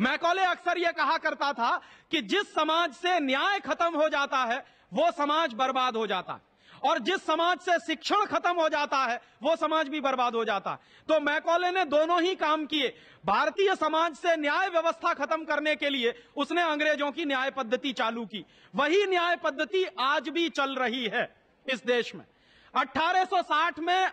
मैकौले अक्सर यह कहा करता था कि जिस समाज से न्याय खत्म हो जाता है वो समाज बर्बाद हो जाता है और जिस समाज से शिक्षण खत्म हो जाता है वो समाज भी बर्बाद हो जाता है तो मैकौले ने दोनों ही काम किए भारतीय समाज से न्याय व्यवस्था खत्म करने के लिए उसने अंग्रेजों की न्याय पद्धति चालू की वही न्याय पद्धति आज भी चल रही है इस देश में 1860 में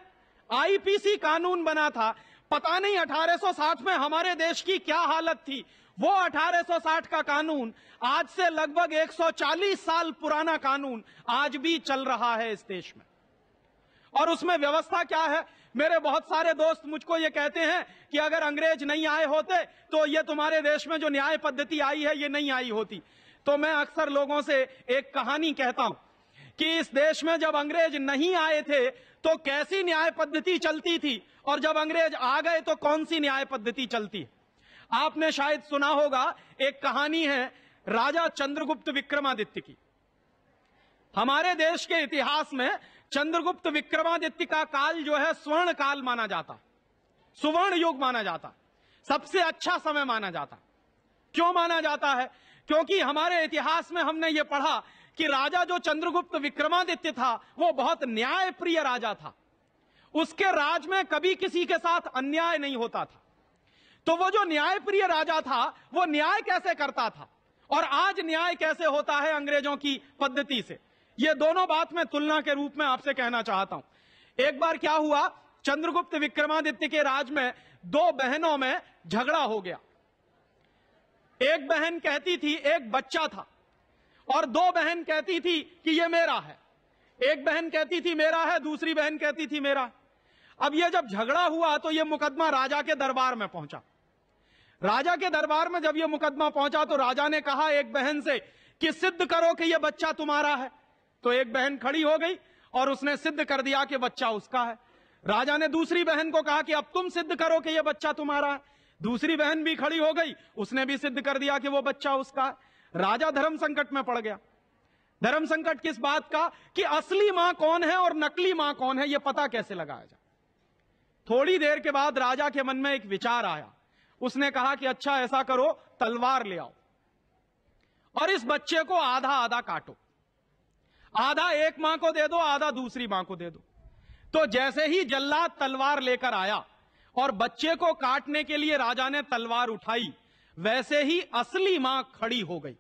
आईपीसी कानून बना था पता नहीं 1860 में हमारे देश की क्या हालत थी वो 1860 का कानून आज से लगभग 140 साल पुराना कानून आज भी चल रहा है इस देश में और उसमें व्यवस्था क्या है मेरे बहुत सारे दोस्त मुझको ये कहते हैं कि अगर अंग्रेज नहीं आए होते तो ये तुम्हारे देश में जो न्याय पद्धति आई है ये नहीं आई होती तो मैं अक्सर लोगों से एक कहानी कहता हूं कि इस देश में जब अंग्रेज नहीं आए थे तो कैसी न्याय पद्धति चलती थी और जब अंग्रेज आ गए तो कौन सी न्याय पद्धति चलती है आपने शायद सुना होगा एक कहानी है राजा चंद्रगुप्त विक्रमादित्य की हमारे देश के इतिहास में चंद्रगुप्त विक्रमादित्य का काल जो है स्वर्ण काल माना जाता सुवर्ण युग माना जाता सबसे अच्छा समय माना जाता क्यों माना जाता है क्योंकि हमारे इतिहास में हमने ये पढ़ा कि राजा जो चंद्रगुप्त विक्रमादित्य था वो बहुत न्याय प्रिय राजा था उसके राज में कभी किसी के साथ अन्याय नहीं होता था तो वो जो न्यायप्रिय राजा था वो न्याय कैसे करता था और आज न्याय कैसे होता है अंग्रेजों की पद्धति से ये दोनों बात मैं तुलना के रूप में आपसे कहना चाहता हूं एक बार क्या हुआ चंद्रगुप्त विक्रमादित्य के राज में दो बहनों में झगड़ा हो गया एक बहन कहती थी एक बच्चा था और दो बहन कहती थी कि यह मेरा है एक बहन कहती थी मेरा है दूसरी बहन कहती थी मेरा है अब ये जब झगड़ा हुआ तो ये मुकदमा राजा के दरबार में पहुंचा राजा के दरबार में जब ये मुकदमा पहुंचा तो राजा ने कहा एक बहन से कि सिद्ध करो कि यह बच्चा तुम्हारा है तो एक बहन खड़ी हो गई और उसने सिद्ध कर दिया कि बच्चा उसका है राजा ने दूसरी बहन को कहा कि अब तुम सिद्ध करो कि यह बच्चा तुम्हारा है दूसरी बहन भी खड़ी हो गई उसने भी सिद्ध कर दिया कि वो बच्चा उसका है राजा धर्म संकट में पड़ गया धर्म संकट किस बात का कि असली मां कौन है और नकली मां कौन है यह पता कैसे लगाया जाए थोड़ी देर के बाद राजा के मन में एक विचार आया उसने कहा कि अच्छा ऐसा करो तलवार ले आओ और इस बच्चे को आधा आधा काटो आधा एक मां को दे दो आधा दूसरी मां को दे दो तो जैसे ही जल्लाद तलवार लेकर आया और बच्चे को काटने के लिए राजा ने तलवार उठाई वैसे ही असली मां खड़ी हो गई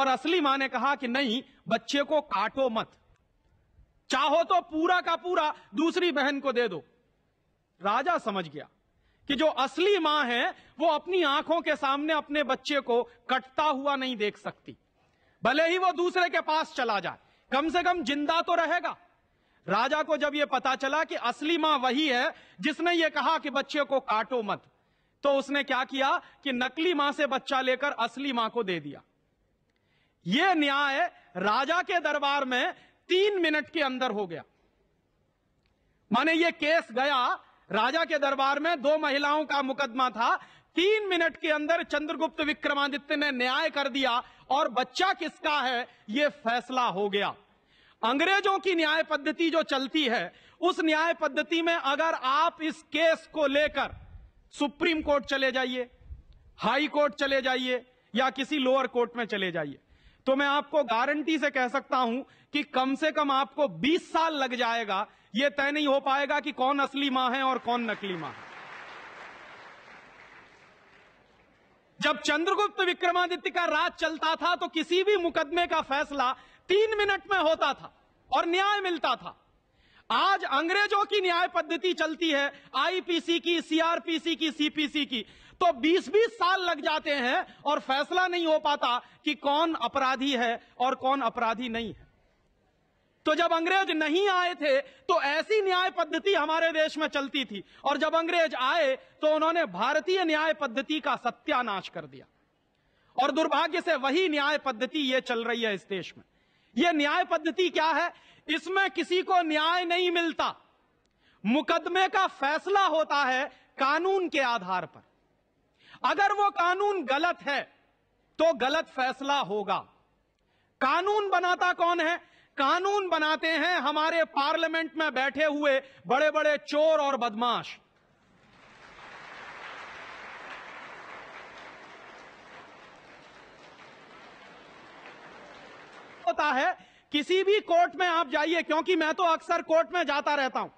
और असली मां ने कहा कि नहीं बच्चे को काटो मत चाहो तो पूरा का पूरा दूसरी बहन को दे दो राजा समझ गया कि जो असली मां है वो अपनी आंखों के सामने अपने बच्चे को कटता हुआ नहीं देख सकती भले ही वो दूसरे के पास चला जाए कम से कम जिंदा तो रहेगा राजा को जब ये पता चला कि असली मां वही है जिसने ये कहा कि बच्चे को काटो मत तो उसने क्या किया कि नकली मां से बच्चा लेकर असली मां को दे दिया यह न्याय राजा के दरबार में तीन मिनट के अंदर हो गया माने ये केस गया राजा के दरबार में दो महिलाओं का मुकदमा था तीन मिनट के अंदर चंद्रगुप्त विक्रमादित्य ने न्याय कर दिया और बच्चा किसका है यह फैसला हो गया अंग्रेजों की न्याय पद्धति जो चलती है उस न्याय पद्धति में अगर आप इस केस को लेकर सुप्रीम कोर्ट चले जाइए हाई कोर्ट चले जाइए या किसी लोअर कोर्ट में चले जाइए तो मैं आपको गारंटी से कह सकता हूं कि कम से कम आपको 20 साल लग जाएगा यह तय नहीं हो पाएगा कि कौन असली मां है और कौन नकली मां है जब चंद्रगुप्त विक्रमादित्य का राज चलता था तो किसी भी मुकदमे का फैसला तीन मिनट में होता था और न्याय मिलता था आज अंग्रेजों की न्याय पद्धति चलती है आईपीसी की सीआरपीसी की सीपीसी की तो 20-20 साल लग जाते हैं और फैसला नहीं हो पाता कि कौन अपराधी है और कौन अपराधी नहीं है तो जब अंग्रेज नहीं आए थे तो ऐसी न्याय पद्धति हमारे देश में चलती थी और जब अंग्रेज आए तो उन्होंने भारतीय न्याय पद्धति का सत्यानाश कर दिया और दुर्भाग्य से वही न्याय पद्धति ये चल रही है इस देश में ये न्याय पद्धति क्या है इसमें किसी को न्याय नहीं मिलता मुकदमे का फैसला होता है कानून के आधार पर अगर वो कानून गलत है तो गलत फैसला होगा कानून बनाता कौन है कानून बनाते हैं हमारे पार्लियामेंट में बैठे हुए बड़े बड़े चोर और बदमाश होता है किसी भी कोर्ट में आप जाइए क्योंकि मैं तो अक्सर कोर्ट में जाता रहता हूं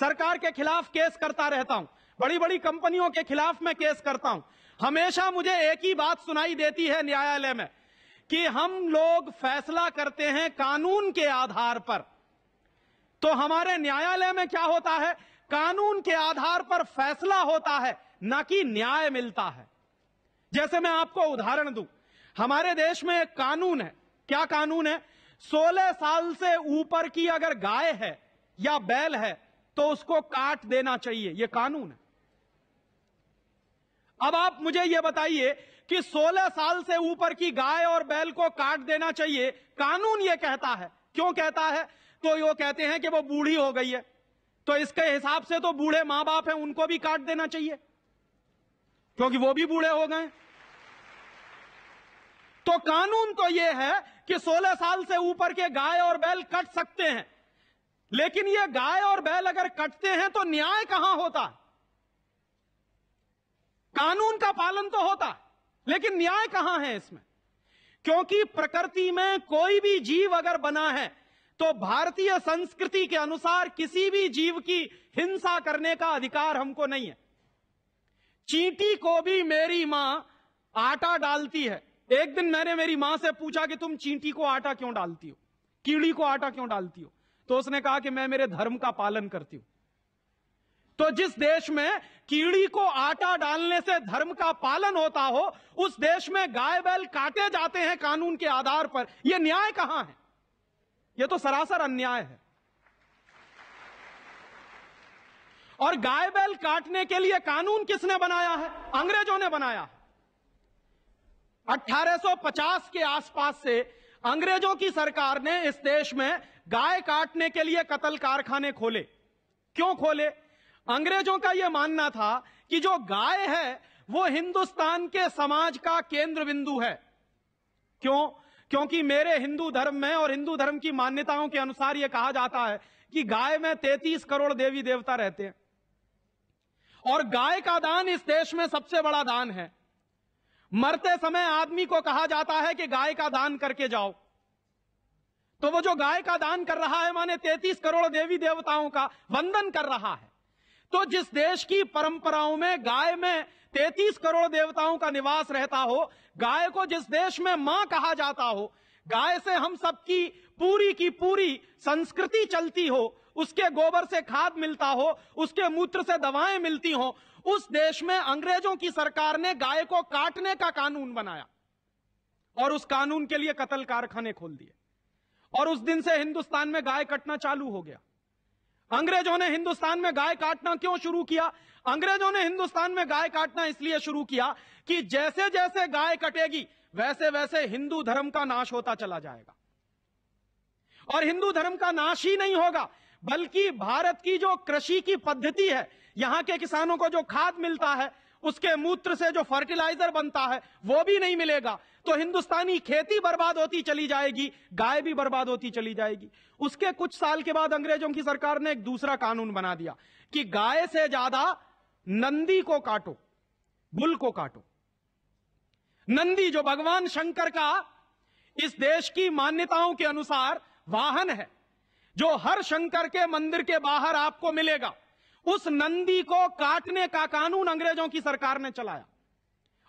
सरकार के खिलाफ केस करता रहता हूं बड़ी बड़ी कंपनियों के खिलाफ मैं केस करता हूं हमेशा मुझे एक ही बात सुनाई देती है न्यायालय में कि हम लोग फैसला करते हैं कानून के आधार पर तो हमारे न्यायालय में क्या होता है कानून के आधार पर फैसला होता है ना कि न्याय मिलता है जैसे मैं आपको उदाहरण दूं हमारे देश में एक कानून है क्या कानून है 16 साल से ऊपर की अगर गाय है या बैल है तो उसको काट देना चाहिए यह कानून है अब आप मुझे यह बताइए कि 16 साल से ऊपर की गाय और बैल को काट देना चाहिए कानून ये कहता है क्यों कहता है तो वो कहते हैं कि वो बूढ़ी हो गई है तो इसके हिसाब से तो बूढ़े मां बाप हैं उनको भी काट देना चाहिए क्योंकि वो भी बूढ़े हो गए तो कानून तो ये है कि 16 साल से ऊपर के गाय और बैल कट सकते हैं लेकिन ये गाय और बैल अगर कटते हैं तो न्याय कहां होता कानून का पालन तो होता है लेकिन न्याय कहां है इसमें क्योंकि प्रकृति में कोई भी जीव अगर बना है तो भारतीय संस्कृति के अनुसार किसी भी जीव की हिंसा करने का अधिकार हमको नहीं है चींटी को भी मेरी मां आटा डालती है एक दिन मैंने मेरी मां से पूछा कि तुम चींटी को आटा क्यों डालती हो कीड़ी को आटा क्यों डालती हो तो उसने कहा कि मैं मेरे धर्म का पालन करती हूं तो जिस देश में कीड़ी को आटा डालने से धर्म का पालन होता हो उस देश में गाय बैल काटे जाते हैं कानून के आधार पर यह न्याय कहां है यह तो सरासर अन्याय है और गाय बैल काटने के लिए कानून किसने बनाया है अंग्रेजों ने बनाया 1850 के आसपास से अंग्रेजों की सरकार ने इस देश में गाय काटने के लिए कत्ल कारखाने खोले क्यों खोले अंग्रेजों का यह मानना था कि जो गाय है वो हिंदुस्तान के समाज का केंद्र बिंदु है क्यों क्योंकि मेरे हिंदू धर्म में और हिंदू धर्म की मान्यताओं के अनुसार यह कहा जाता है कि गाय में तैतीस करोड़ देवी देवता रहते हैं और गाय का दान इस देश में सबसे बड़ा दान है मरते समय आदमी को कहा जाता है कि गाय का दान करके जाओ तो वो जो गाय का दान कर रहा है माने तैतीस करोड़ देवी देवताओं का वंदन कर रहा है तो जिस देश की परंपराओं में गाय में तैतीस करोड़ देवताओं का निवास रहता हो गाय को जिस देश में मां कहा जाता हो गाय से हम सबकी पूरी की पूरी संस्कृति चलती हो उसके गोबर से खाद मिलता हो उसके मूत्र से दवाएं मिलती हो उस देश में अंग्रेजों की सरकार ने गाय को काटने का कानून बनाया और उस कानून के लिए कत्ल कारखाने खोल दिए और उस दिन से हिंदुस्तान में गाय कटना चालू हो गया अंग्रेजों ने हिंदुस्तान में गाय काटना क्यों शुरू किया अंग्रेजों ने हिंदुस्तान में गाय काटना इसलिए शुरू किया कि जैसे जैसे गाय कटेगी वैसे वैसे हिंदू धर्म का नाश होता चला जाएगा और हिंदू धर्म का नाश ही नहीं होगा बल्कि भारत की जो कृषि की पद्धति है यहां के किसानों को जो खाद मिलता है उसके मूत्र से जो फर्टिलाइजर बनता है वो भी नहीं मिलेगा तो हिंदुस्तानी खेती बर्बाद होती चली जाएगी गाय भी बर्बाद होती चली जाएगी उसके कुछ साल के बाद अंग्रेजों की सरकार ने एक दूसरा कानून बना दिया कि गाय से ज्यादा नंदी को काटो बुल को काटो नंदी जो भगवान शंकर का इस देश की मान्यताओं के अनुसार वाहन है जो हर शंकर के मंदिर के बाहर आपको मिलेगा उस नंदी को काटने का कानून अंग्रेजों की सरकार ने चलाया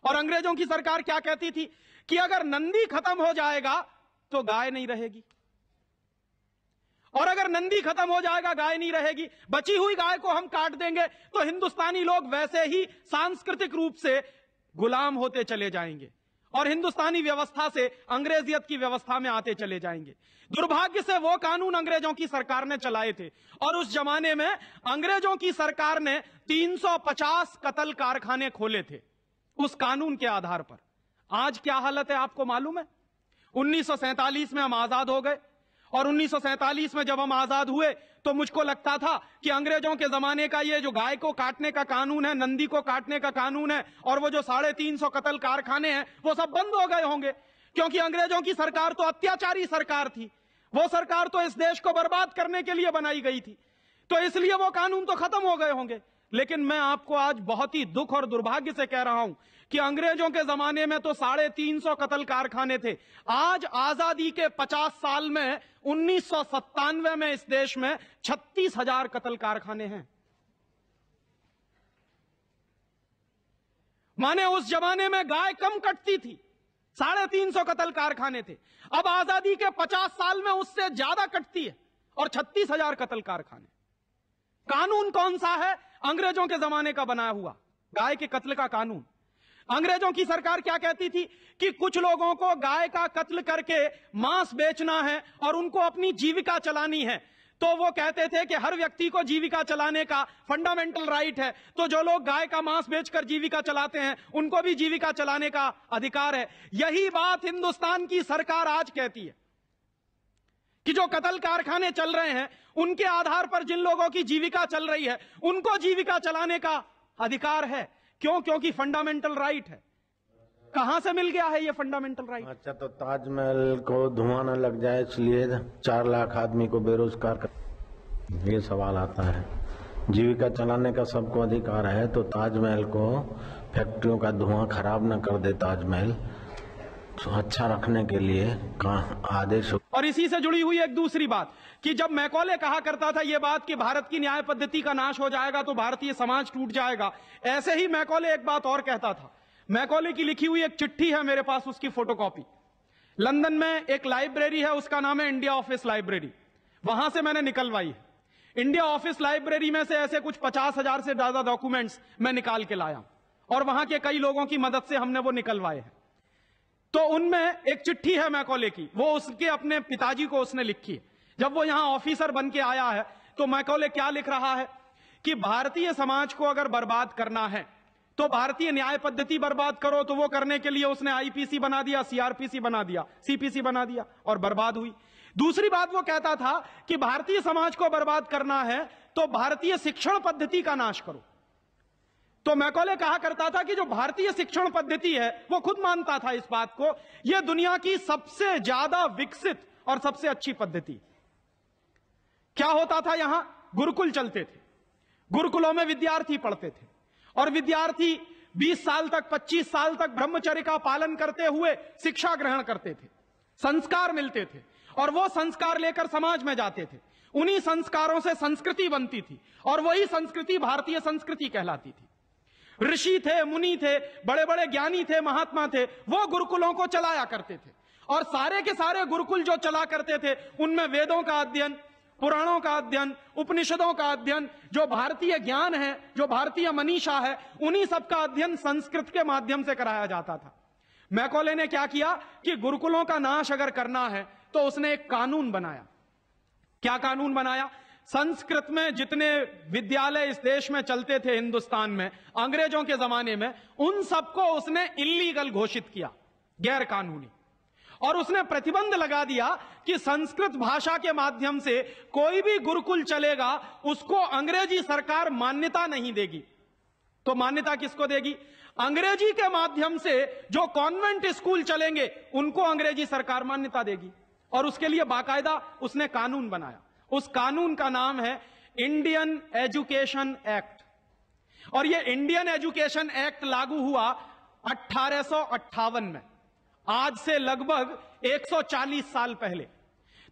और अंग्रेजों की सरकार क्या कहती थी कि अगर नंदी खत्म हो जाएगा तो गाय नहीं रहेगी और अगर नंदी खत्म हो जाएगा गाय नहीं रहेगी बची हुई गाय को हम काट देंगे तो हिंदुस्तानी लोग वैसे ही सांस्कृतिक रूप से गुलाम होते चले जाएंगे और हिंदुस्तानी व्यवस्था से अंग्रेजियत की व्यवस्था में आते चले जाएंगे दुर्भाग्य से वो कानून अंग्रेजों की सरकार ने चलाए थे और उस जमाने में अंग्रेजों की सरकार ने 350 कतल कारखाने खोले थे उस कानून के आधार पर आज क्या हालत है आपको मालूम है उन्नीस में हम आजाद हो गए और उन्नीस में जब हम आजाद हुए तो मुझको लगता था कि अंग्रेजों के जमाने का ये जो गाय को काटने का कानून है नंदी को काटने का कानून है और वो जो साढ़े तीन सौ कतल कारखाने हैं वो सब बंद हो गए होंगे क्योंकि अंग्रेजों की सरकार तो अत्याचारी सरकार थी वो सरकार तो इस देश को बर्बाद करने के लिए बनाई गई थी तो इसलिए वो कानून तो खत्म हो गए होंगे लेकिन मैं आपको आज बहुत ही दुख और दुर्भाग्य से कह रहा हूं कि अंग्रेजों के जमाने में तो साढ़े तीन सौ कतल कारखाने थे आज आजादी के पचास साल में उन्नीस में इस देश में छत्तीस हजार कतल कारखाने हैं माने उस जमाने में गाय कम कटती थी साढ़े तीन सौ कतल कारखाने थे अब आजादी के पचास साल में उससे ज्यादा कटती है और छत्तीस हजार कतल कारखाने कानून कौन सा है अंग्रेजों के जमाने का बना हुआ गाय के कत्ल का कानून अंग्रेजों की सरकार क्या कहती थी कि कुछ लोगों को गाय का कत्ल करके मांस बेचना है और उनको अपनी जीविका चलानी है तो वो कहते थे कि हर व्यक्ति को जीविका चलाने का फंडामेंटल राइट है तो जो लोग गाय का मांस बेचकर जीविका चलाते हैं उनको भी जीविका चलाने का अधिकार है यही बात हिंदुस्तान की सरकार आज कहती है कि जो कतल कारखाने चल रहे हैं उनके आधार पर जिन लोगों की जीविका चल रही है उनको जीविका चलाने का अधिकार है क्यों क्योंकि फंडामेंटल राइट है कहाँ से मिल गया है ये फंडामेंटल राइट अच्छा तो ताजमहल को धुआं न लग जाए इसलिए चार लाख आदमी को बेरोजगार कर ये सवाल आता है जीविका चलाने का सबको अधिकार है तो ताजमहल को फैक्ट्रियों का धुआं खराब न कर दे ताजमहल तो अच्छा रखने के लिए कहा आदेश और इसी से जुड़ी हुई एक दूसरी बात कि जब मैकौले कहा करता था ये बात कि भारत की न्याय पद्धति का नाश हो जाएगा तो भारतीय समाज टूट जाएगा ऐसे ही मैकौले एक बात और कहता था मैकोले की लिखी हुई एक चिट्ठी है मेरे पास उसकी फोटोकॉपी लंदन में एक लाइब्रेरी है उसका नाम है इंडिया ऑफिस लाइब्रेरी वहां से मैंने निकलवाई है इंडिया ऑफिस लाइब्रेरी में से ऐसे कुछ पचास हजार से ज्यादा डॉक्यूमेंट्स मैं निकाल के लाया और वहां के कई लोगों की मदद से हमने वो निकलवाए हैं तो उनमें एक चिट्ठी है मैकोले की वो उसके अपने पिताजी को उसने लिखी है जब वो यहां ऑफिसर बन के आया है तो मैकोले क्या लिख रहा है कि भारतीय समाज को अगर बर्बाद करना है तो भारतीय न्याय पद्धति बर्बाद करो तो वो करने के लिए उसने आईपीसी बना दिया सीआरपीसी बना दिया सीपीसी बना दिया और बर्बाद हुई दूसरी बात वो कहता था कि भारतीय समाज को बर्बाद करना है तो भारतीय शिक्षण पद्धति का नाश करो तो मैकोले कहा करता था कि जो भारतीय शिक्षण पद्धति है वो खुद मानता था इस बात को यह दुनिया की सबसे ज्यादा विकसित और सबसे अच्छी पद्धति क्या होता था यहां गुरुकुल चलते थे गुरुकुलों में विद्यार्थी पढ़ते थे और विद्यार्थी 20 साल तक 25 साल तक ब्रह्मचर्य का पालन करते हुए शिक्षा ग्रहण करते थे संस्कार मिलते थे और वो संस्कार लेकर समाज में जाते थे उन्हीं संस्कारों से संस्कृति बनती थी और वही संस्कृति भारतीय संस्कृति कहलाती थी ऋषि थे मुनि थे बड़े बड़े ज्ञानी थे महात्मा थे वो गुरुकुलों को चलाया करते थे और सारे के सारे गुरुकुल जो चला करते थे उनमें वेदों का अध्ययन पुराणों का अध्ययन उपनिषदों का अध्ययन जो भारतीय ज्ञान है जो भारतीय मनीषा है उन्हीं सब का अध्ययन संस्कृत के माध्यम से कराया जाता था मैकोले ने क्या किया कि गुरुकुलों का नाश अगर करना है तो उसने एक कानून बनाया क्या कानून बनाया संस्कृत में जितने विद्यालय इस देश में चलते थे हिंदुस्तान में अंग्रेजों के जमाने में उन सबको उसने इलीगल घोषित किया गैर कानूनी और उसने प्रतिबंध लगा दिया कि संस्कृत भाषा के माध्यम से कोई भी गुरुकुल चलेगा उसको अंग्रेजी सरकार मान्यता नहीं देगी तो मान्यता किसको देगी अंग्रेजी के माध्यम से जो कॉन्वेंट स्कूल चलेंगे उनको अंग्रेजी सरकार मान्यता देगी और उसके लिए बाकायदा उसने कानून बनाया उस कानून का नाम है इंडियन एजुकेशन एक्ट और यह इंडियन एजुकेशन एक्ट लागू हुआ अट्ठारह में आज से लगभग 140 साल पहले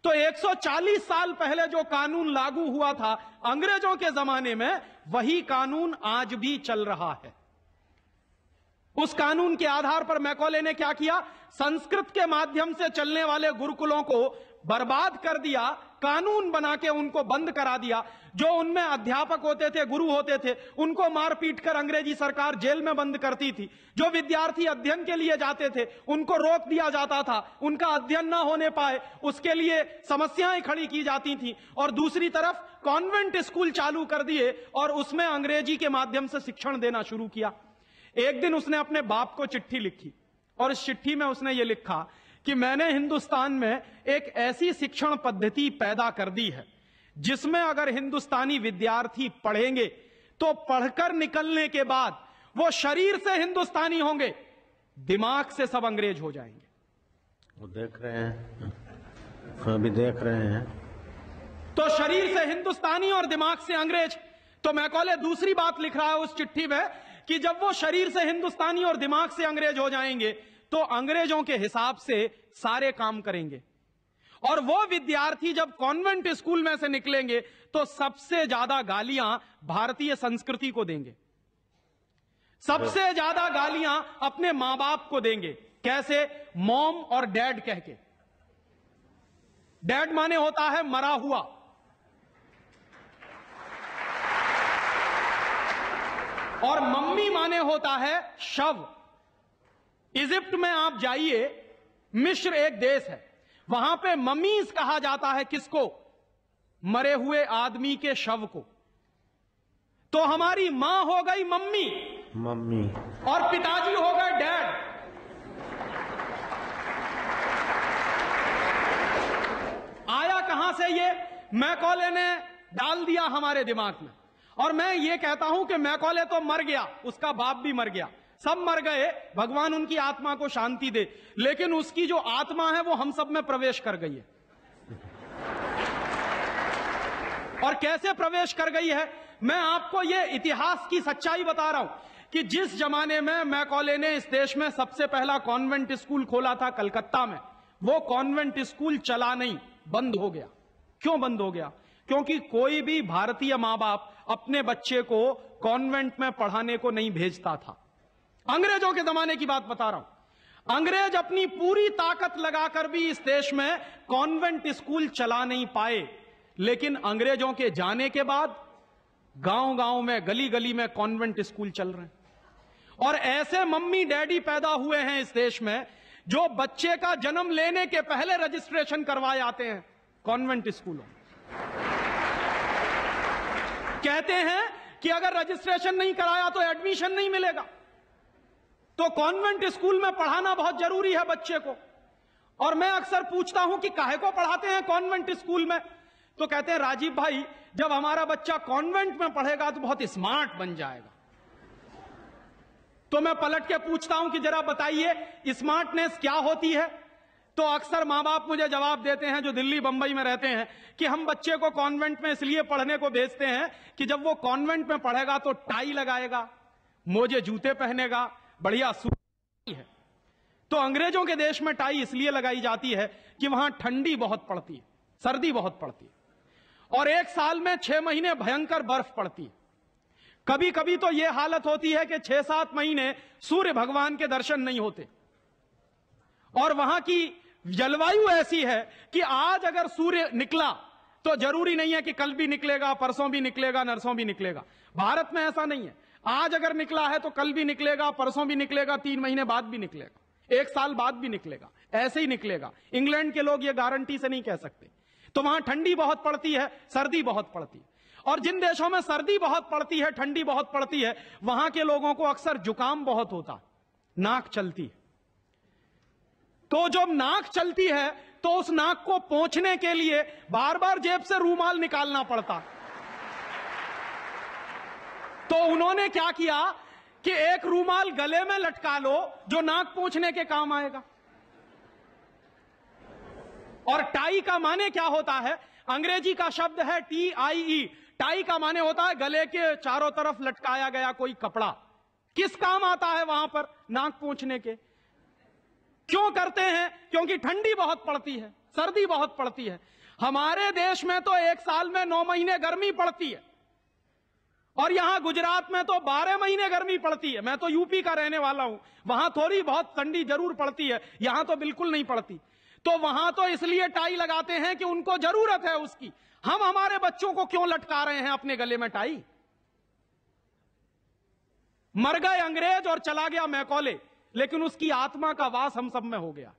तो 140 साल पहले जो कानून लागू हुआ था अंग्रेजों के जमाने में वही कानून आज भी चल रहा है उस कानून के आधार पर मैकोले ने क्या किया संस्कृत के माध्यम से चलने वाले गुरुकुलों को बर्बाद कर दिया कानून बना के उनको बंद करा दिया जो उनमें अध्यापक होते थे गुरु होते थे उनको मार पीट कर अंग्रेजी सरकार जेल में बंद करती थी जो विद्यार्थी अध्ययन के लिए जाते थे उनको रोक दिया जाता था उनका अध्ययन ना होने पाए उसके लिए समस्याएं खड़ी की जाती थी और दूसरी तरफ कॉन्वेंट स्कूल चालू कर दिए और उसमें अंग्रेजी के माध्यम से शिक्षण देना शुरू किया एक दिन उसने अपने बाप को चिट्ठी लिखी और इस चिट्ठी में उसने ये लिखा कि मैंने हिंदुस्तान में एक ऐसी शिक्षण पद्धति पैदा कर दी है जिसमें अगर हिंदुस्तानी विद्यार्थी पढ़ेंगे तो पढ़कर निकलने के बाद वो शरीर से हिंदुस्तानी होंगे दिमाग से सब अंग्रेज हो जाएंगे वो देख रहे हैं हाँ, अभी देख रहे हैं तो शरीर से हिंदुस्तानी और दिमाग से अंग्रेज तो मैं कॉले दूसरी बात लिख रहा है उस चिट्ठी में कि जब वो शरीर से हिंदुस्तानी और दिमाग से अंग्रेज हो जाएंगे तो अंग्रेजों के हिसाब से सारे काम करेंगे और वो विद्यार्थी जब कॉन्वेंट स्कूल में से निकलेंगे तो सबसे ज्यादा गालियां भारतीय संस्कृति को देंगे सबसे ज्यादा गालियां अपने मां बाप को देंगे कैसे मॉम और डैड कह के डैड माने होता है मरा हुआ और मम्मी माने होता है शव इजिप्ट में आप जाइए मिश्र एक देश है वहां पे ममीज कहा जाता है किसको मरे हुए आदमी के शव को तो हमारी मां हो गई मम्मी मम्मी और पिताजी हो गए डैड आया कहां से ये मैकोले ने डाल दिया हमारे दिमाग में और मैं ये कहता हूं कि मैकोले तो मर गया उसका बाप भी मर गया सब मर गए भगवान उनकी आत्मा को शांति दे लेकिन उसकी जो आत्मा है वो हम सब में प्रवेश कर गई है और कैसे प्रवेश कर गई है मैं आपको ये इतिहास की सच्चाई बता रहा हूं कि जिस जमाने में मैकॉले ने इस देश में सबसे पहला कॉन्वेंट स्कूल खोला था कलकत्ता में वो कॉन्वेंट स्कूल चला नहीं बंद हो गया क्यों बंद हो गया क्योंकि कोई भी भारतीय मां बाप अपने बच्चे को कॉन्वेंट में पढ़ाने को नहीं भेजता था अंग्रेजों के जमाने की बात बता रहा हूं अंग्रेज अपनी पूरी ताकत लगाकर भी इस देश में कॉन्वेंट स्कूल चला नहीं पाए लेकिन अंग्रेजों के जाने के बाद गांव गांव में गली गली में कॉन्वेंट स्कूल चल रहे हैं और ऐसे मम्मी डैडी पैदा हुए हैं इस देश में जो बच्चे का जन्म लेने के पहले रजिस्ट्रेशन करवाए आते हैं कॉन्वेंट स्कूलों कहते हैं कि अगर रजिस्ट्रेशन नहीं कराया तो एडमिशन नहीं मिलेगा तो कॉन्वेंट स्कूल में पढ़ाना बहुत जरूरी है बच्चे को और मैं अक्सर पूछता हूं कि काहे को पढ़ाते हैं कॉन्वेंट स्कूल में तो कहते हैं राजीव भाई जब हमारा बच्चा कॉन्वेंट में पढ़ेगा तो बहुत स्मार्ट बन जाएगा तो मैं पलट के पूछता हूं कि जरा बताइए स्मार्टनेस क्या होती है तो अक्सर मां बाप मुझे जवाब देते हैं जो दिल्ली बंबई में रहते हैं कि हम बच्चे को कॉन्वेंट में इसलिए पढ़ने को भेजते हैं कि जब वो कॉन्वेंट में पढ़ेगा तो टाई लगाएगा मोजे जूते पहनेगा बढ़िया सूती है तो अंग्रेजों के देश में टाई इसलिए लगाई जाती है कि वहां ठंडी बहुत पड़ती है सर्दी बहुत पड़ती है और एक साल में छह महीने भयंकर बर्फ पड़ती है कभी कभी तो यह हालत होती है कि छह सात महीने सूर्य भगवान के दर्शन नहीं होते और वहां की जलवायु ऐसी है कि आज अगर सूर्य निकला तो जरूरी नहीं है कि कल भी निकलेगा परसों भी निकलेगा नरसों भी निकलेगा भारत में ऐसा नहीं है आज अगर निकला है तो कल भी निकलेगा परसों भी निकलेगा तीन महीने बाद भी निकलेगा एक साल बाद भी निकलेगा ऐसे ही निकलेगा इंग्लैंड के लोग ये गारंटी से नहीं कह सकते तो वहां ठंडी बहुत पड़ती है सर्दी बहुत पड़ती है और जिन देशों में सर्दी बहुत पड़ती है ठंडी बहुत पड़ती है वहां के लोगों को अक्सर जुकाम बहुत होता नाक चलती है तो जब नाक चलती है तो उस नाक को पहुंचने के लिए बार बार जेब से रूमाल निकालना पड़ता है तो उन्होंने क्या किया कि एक रूमाल गले में लटका लो जो नाक पूछने के काम आएगा और टाई का माने क्या होता है अंग्रेजी का शब्द है टी आई ई टाई का माने होता है गले के चारों तरफ लटकाया गया कोई कपड़ा किस काम आता है वहां पर नाक पूछने के क्यों करते हैं क्योंकि ठंडी बहुत पड़ती है सर्दी बहुत पड़ती है हमारे देश में तो एक साल में नौ महीने गर्मी पड़ती है और यहां गुजरात में तो बारह महीने गर्मी पड़ती है मैं तो यूपी का रहने वाला हूं वहां थोड़ी बहुत ठंडी जरूर पड़ती है यहां तो बिल्कुल नहीं पड़ती तो वहां तो इसलिए टाई लगाते हैं कि उनको जरूरत है उसकी हम हमारे बच्चों को क्यों लटका रहे हैं अपने गले में टाई मर गए अंग्रेज और चला गया मैकौले लेकिन उसकी आत्मा का वास हम सब में हो गया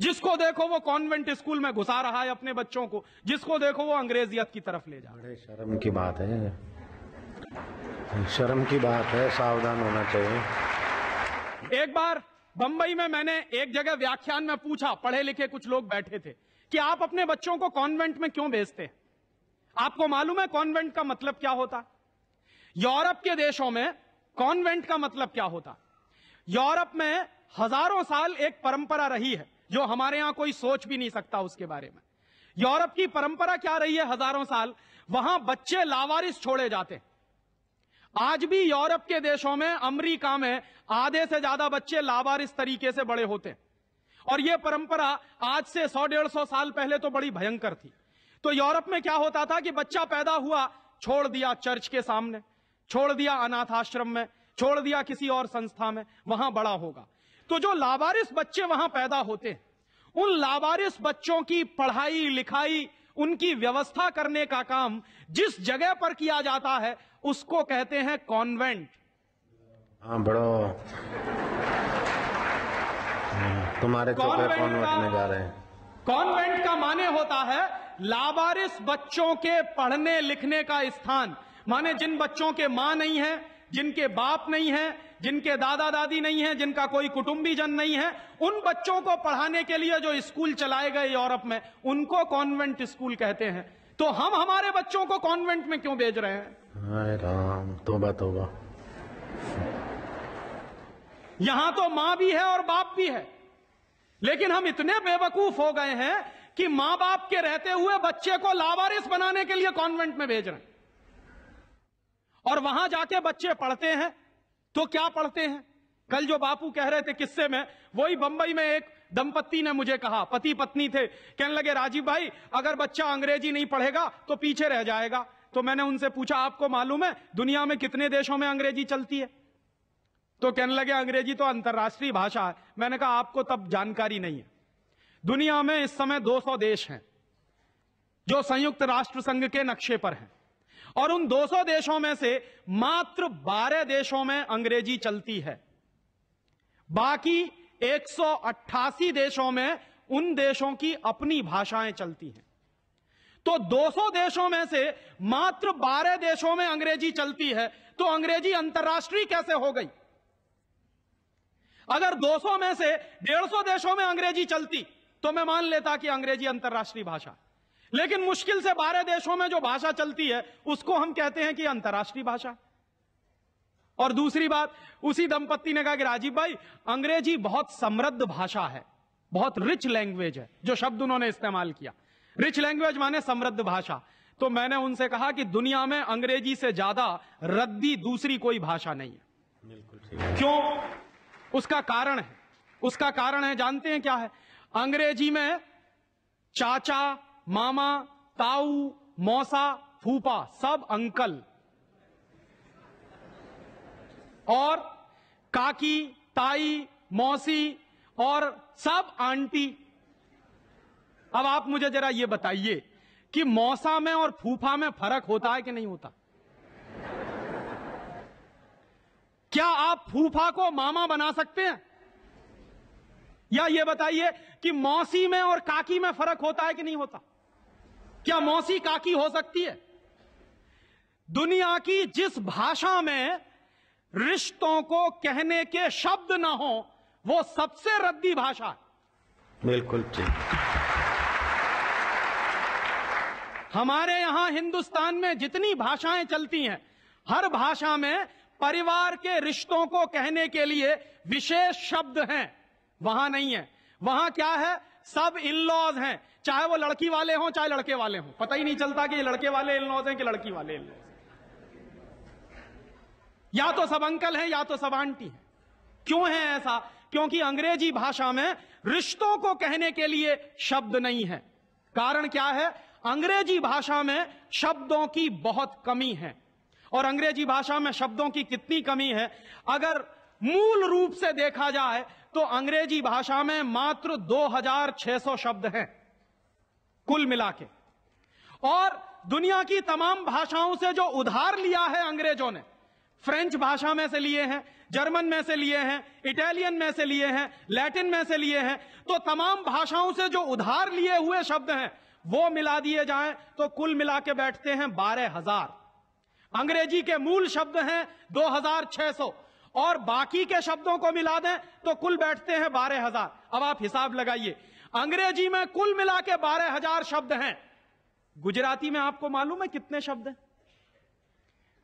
जिसको देखो वो कॉन्वेंट स्कूल में घुसा रहा है अपने बच्चों को जिसको देखो वो अंग्रेजियत की तरफ ले जा रहे शर्म की बात है शर्म की बात है सावधान होना चाहिए एक बार बंबई में मैंने एक जगह व्याख्यान में पूछा पढ़े लिखे कुछ लोग बैठे थे कि आप अपने बच्चों को कॉन्वेंट में क्यों भेजते हैं आपको मालूम है कॉन्वेंट का मतलब क्या होता यूरोप के देशों में कॉन्वेंट का मतलब क्या होता यूरोप में हजारों साल एक परंपरा रही है जो हमारे यहां कोई सोच भी नहीं सकता उसके बारे में यूरोप की परंपरा क्या रही है हजारों साल वहां बच्चे लावारिस छोड़े जाते हैं आज भी यूरोप के देशों में अमेरिका में आधे से ज्यादा बच्चे लावार इस तरीके से बड़े होते हैं और यह परंपरा आज से सौ डेढ़ सौ साल पहले तो बड़ी भयंकर थी तो यूरोप में क्या होता था कि बच्चा पैदा हुआ छोड़ दिया चर्च के सामने छोड़ दिया अनाथ आश्रम में छोड़ दिया किसी और संस्था में वहां बड़ा होगा तो जो लावारिस बच्चे वहां पैदा होते हैं उन लावारिस बच्चों की पढ़ाई लिखाई उनकी व्यवस्था करने का काम जिस जगह पर किया जाता है उसको कहते हैं कॉन्वेंट हाँ बड़ो तुम्हारे कॉन्वेंट में जा रहे हैं कॉन्वेंट का माने होता है लावारिस बच्चों के पढ़ने लिखने का स्थान माने जिन बच्चों के मां नहीं है जिनके बाप नहीं है जिनके दादा दादी नहीं है जिनका कोई कुटुंबी जन नहीं है उन बच्चों को पढ़ाने के लिए जो स्कूल चलाए गए यूरोप में उनको कॉन्वेंट स्कूल कहते हैं तो हम हमारे बच्चों को कॉन्वेंट में क्यों भेज रहे हैं हाय राम तोबा तोबा यहां तो, तो मां भी है और बाप भी है लेकिन हम इतने बेवकूफ हो गए हैं कि मां बाप के रहते हुए बच्चे को लावारिस बनाने के लिए कॉन्वेंट में भेज रहे हैं और वहां जाके बच्चे पढ़ते हैं तो क्या पढ़ते हैं कल जो बापू कह रहे थे किस्से में वही बंबई में एक दंपत्ति ने मुझे कहा पति पत्नी थे कहने लगे राजीव भाई अगर बच्चा अंग्रेजी नहीं पढ़ेगा तो पीछे रह जाएगा तो मैंने उनसे पूछा आपको मालूम है दुनिया में कितने देशों में अंग्रेजी चलती है तो कहने लगे अंग्रेजी तो अंतर्राष्ट्रीय भाषा है मैंने कहा आपको तब जानकारी नहीं है दुनिया में इस समय 200 देश हैं जो संयुक्त राष्ट्र संघ के नक्शे पर हैं और उन 200 देशों में से मात्र 12 देशों में अंग्रेजी चलती है बाकी 188 देशों में उन देशों की अपनी भाषाएं चलती हैं तो 200 देशों में से मात्र 12 देशों में अंग्रेजी चलती है तो अंग्रेजी अंतर्राष्ट्रीय कैसे हो गई अगर 200 में से 150 देशों में अंग्रेजी चलती तो मैं मान लेता कि अंग्रेजी अंतर्राष्ट्रीय भाषा लेकिन मुश्किल से 12 देशों में जो भाषा चलती है उसको हम कहते हैं कि अंतर्राष्ट्रीय भाषा है और दूसरी बात उसी दंपत्ति ने कहा कि राजीव भाई अंग्रेजी बहुत समृद्ध भाषा है बहुत रिच लैंग्वेज है जो शब्द उन्होंने इस्तेमाल किया रिच लैंग्वेज माने समृद्ध भाषा तो मैंने उनसे कहा कि दुनिया में अंग्रेजी से ज्यादा रद्दी दूसरी कोई भाषा नहीं है बिल्कुल क्यों उसका कारण है उसका कारण है जानते हैं क्या है अंग्रेजी में चाचा मामा ताऊ मौसा फूफा सब अंकल और काकी ताई मौसी और सब आंटी अब आप मुझे जरा ये बताइए कि मौसा में और फूफा में फर्क होता है कि नहीं होता क्या आप फूफा को मामा बना सकते हैं या ये बताइए कि मौसी में और काकी में फर्क होता है कि नहीं होता क्या मौसी काकी हो सकती है दुनिया की जिस भाषा में रिश्तों को कहने के शब्द ना हो वो सबसे रद्दी भाषा है बिल्कुल ठीक हमारे यहां हिंदुस्तान में जितनी भाषाएं चलती हैं हर भाषा में परिवार के रिश्तों को कहने के लिए विशेष शब्द हैं वहां नहीं है वहां क्या है सब इन लॉज हैं चाहे वो लड़की वाले हों चाहे लड़के वाले हों पता ही नहीं चलता कि लड़के वाले इन लॉज हैं कि लड़की वाले इन लॉज या तो सब अंकल हैं या तो सब आंटी हैं क्यों है ऐसा क्योंकि अंग्रेजी भाषा में रिश्तों को कहने के लिए शब्द नहीं है कारण क्या है अंग्रेजी भाषा में शब्दों की बहुत कमी है और अंग्रेजी भाषा में शब्दों की कितनी कमी है अगर मूल रूप से देखा जाए तो अंग्रेजी भाषा में मात्र 2600 शब्द हैं कुल मिला के और दुनिया की तमाम भाषाओं से जो उधार लिया है अंग्रेजों ने फ्रेंच भाषा में से लिए हैं जर्मन में से लिए हैं इटालियन में से लिए हैं लैटिन में से लिए हैं तो तमाम भाषाओं से जो उधार लिए हुए शब्द हैं वो मिला दिए जाएं तो कुल मिला के बैठते हैं बारह हजार अंग्रेजी के मूल शब्द हैं दो हजार छह सौ और बाकी के शब्दों को मिला दें तो कुल बैठते हैं बारह हजार अब आप हिसाब लगाइए अंग्रेजी में कुल मिला के बारह हजार शब्द हैं गुजराती में आपको मालूम है कितने शब्द हैं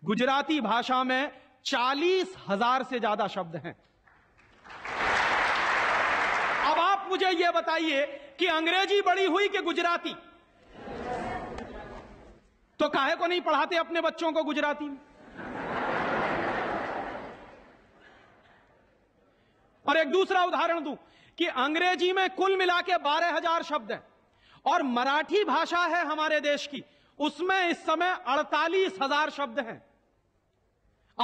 गुजराती भाषा में चालीस हजार से ज्यादा शब्द हैं अब आप मुझे यह बताइए कि अंग्रेजी बड़ी हुई कि गुजराती तो काहे को नहीं पढ़ाते अपने बच्चों को गुजराती में और एक दूसरा उदाहरण दूं कि अंग्रेजी में कुल मिला के बारह हजार शब्द हैं और मराठी भाषा है हमारे देश की उसमें इस समय अड़तालीस हजार शब्द हैं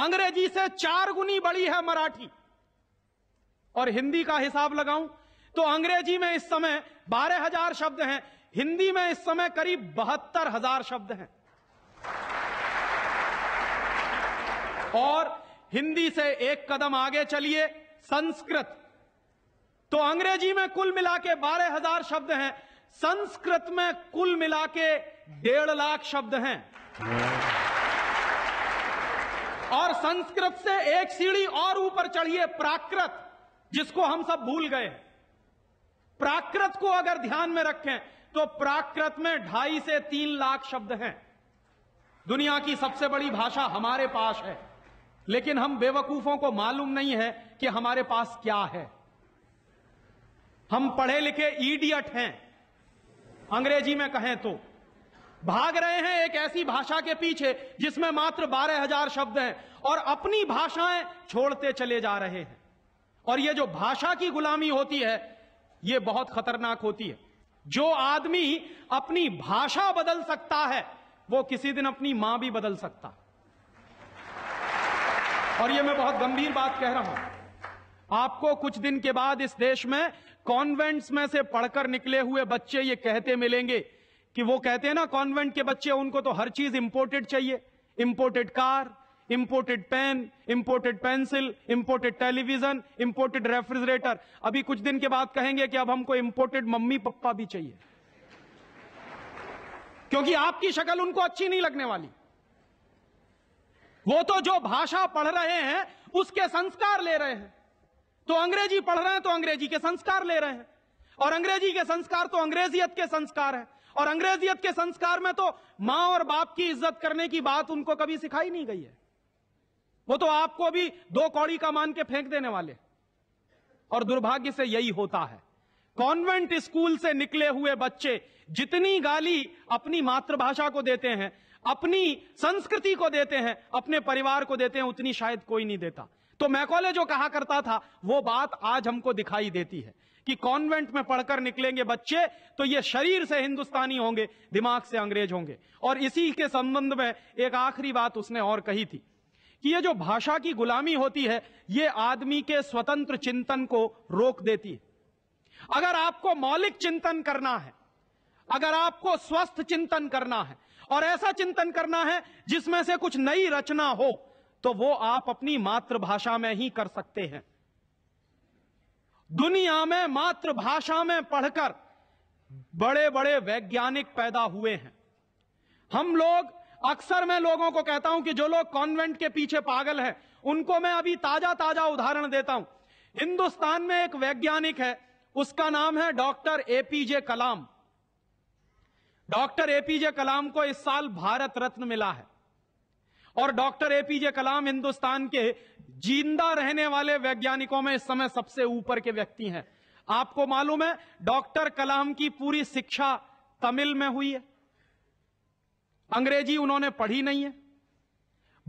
अंग्रेजी से चार गुनी बड़ी है मराठी और हिंदी का हिसाब लगाऊं तो अंग्रेजी में इस समय बारह हजार शब्द हैं हिंदी में इस समय करीब बहत्तर हजार शब्द हैं और हिंदी से एक कदम आगे चलिए संस्कृत तो अंग्रेजी में कुल मिला के बारह हजार शब्द हैं संस्कृत में कुल मिला के डेढ़ लाख शब्द हैं और संस्कृत से एक सीढ़ी और ऊपर चढ़िए प्राकृत जिसको हम सब भूल गए प्राकृत को अगर ध्यान में रखें तो प्राकृत में ढाई से तीन लाख शब्द हैं दुनिया की सबसे बड़ी भाषा हमारे पास है लेकिन हम बेवकूफों को मालूम नहीं है कि हमारे पास क्या है हम पढ़े लिखे ईडियट हैं अंग्रेजी में कहें तो भाग रहे हैं एक ऐसी भाषा के पीछे जिसमें मात्र बारह हजार शब्द हैं और अपनी भाषाएं छोड़ते चले जा रहे हैं और ये जो भाषा की गुलामी होती है ये बहुत खतरनाक होती है जो आदमी अपनी भाषा बदल सकता है वो किसी दिन अपनी मां भी बदल सकता और ये मैं बहुत गंभीर बात कह रहा हूं आपको कुछ दिन के बाद इस देश में कॉन्वेंट्स में से पढ़कर निकले हुए बच्चे ये कहते मिलेंगे कि वो कहते हैं ना कॉन्वेंट के बच्चे उनको तो हर चीज इंपोर्टेड चाहिए imported car imported pen imported pencil imported television imported refrigerator अभी कुछ दिन के बाद कहेंगे कि अब हमको इंपोर्टेड मम्मी पप्पा भी चाहिए क्योंकि आपकी शक्ल उनको अच्छी नहीं लगने वाली वो तो जो भाषा पढ़ रहे हैं उसके संस्कार ले रहे हैं तो अंग्रेजी पढ़ रहे हैं तो अंग्रेजी के संस्कार ले रहे हैं और अंग्रेजी के संस्कार तो अंग्रेजियत के संस्कार है और अंग्रेजियत के संस्कार में तो मां और बाप की इज्जत करने की बात उनको कभी सिखाई नहीं गई है वो तो आपको भी दो कौड़ी का मान के फेंक देने वाले और दुर्भाग्य से यही होता है कॉन्वेंट स्कूल से निकले हुए बच्चे जितनी गाली अपनी मातृभाषा को देते हैं अपनी संस्कृति को देते हैं अपने परिवार को देते हैं उतनी शायद कोई नहीं देता तो मैकॉले जो कहा करता था वो बात आज हमको दिखाई देती है कि कॉन्वेंट में पढ़कर निकलेंगे बच्चे तो ये शरीर से हिंदुस्तानी होंगे दिमाग से अंग्रेज होंगे और इसी के संबंध में एक आखिरी बात उसने और कही थी कि ये जो भाषा की गुलामी होती है ये आदमी के स्वतंत्र चिंतन को रोक देती है अगर आपको मौलिक चिंतन करना है अगर आपको स्वस्थ चिंतन करना है और ऐसा चिंतन करना है जिसमें से कुछ नई रचना हो तो वो आप अपनी मातृभाषा में ही कर सकते हैं दुनिया में मातृभाषा में पढ़कर बड़े बड़े वैज्ञानिक पैदा हुए हैं हम लोग अक्सर मैं लोगों को कहता हूं कि जो लोग कॉन्वेंट के पीछे पागल हैं उनको मैं अभी ताजा ताजा उदाहरण देता हूं हिंदुस्तान में एक वैज्ञानिक है उसका नाम है doctor APJ Kalam doctor APJ Kalam को इस साल भारत रत्न मिला है और डॉक्टर एपीजे कलाम हिंदुस्तान के जिंदा रहने वाले वैज्ञानिकों में इस समय सबसे ऊपर के व्यक्ति हैं आपको मालूम है डॉक्टर कलाम की पूरी शिक्षा तमिल में हुई है अंग्रेजी उन्होंने पढ़ी नहीं है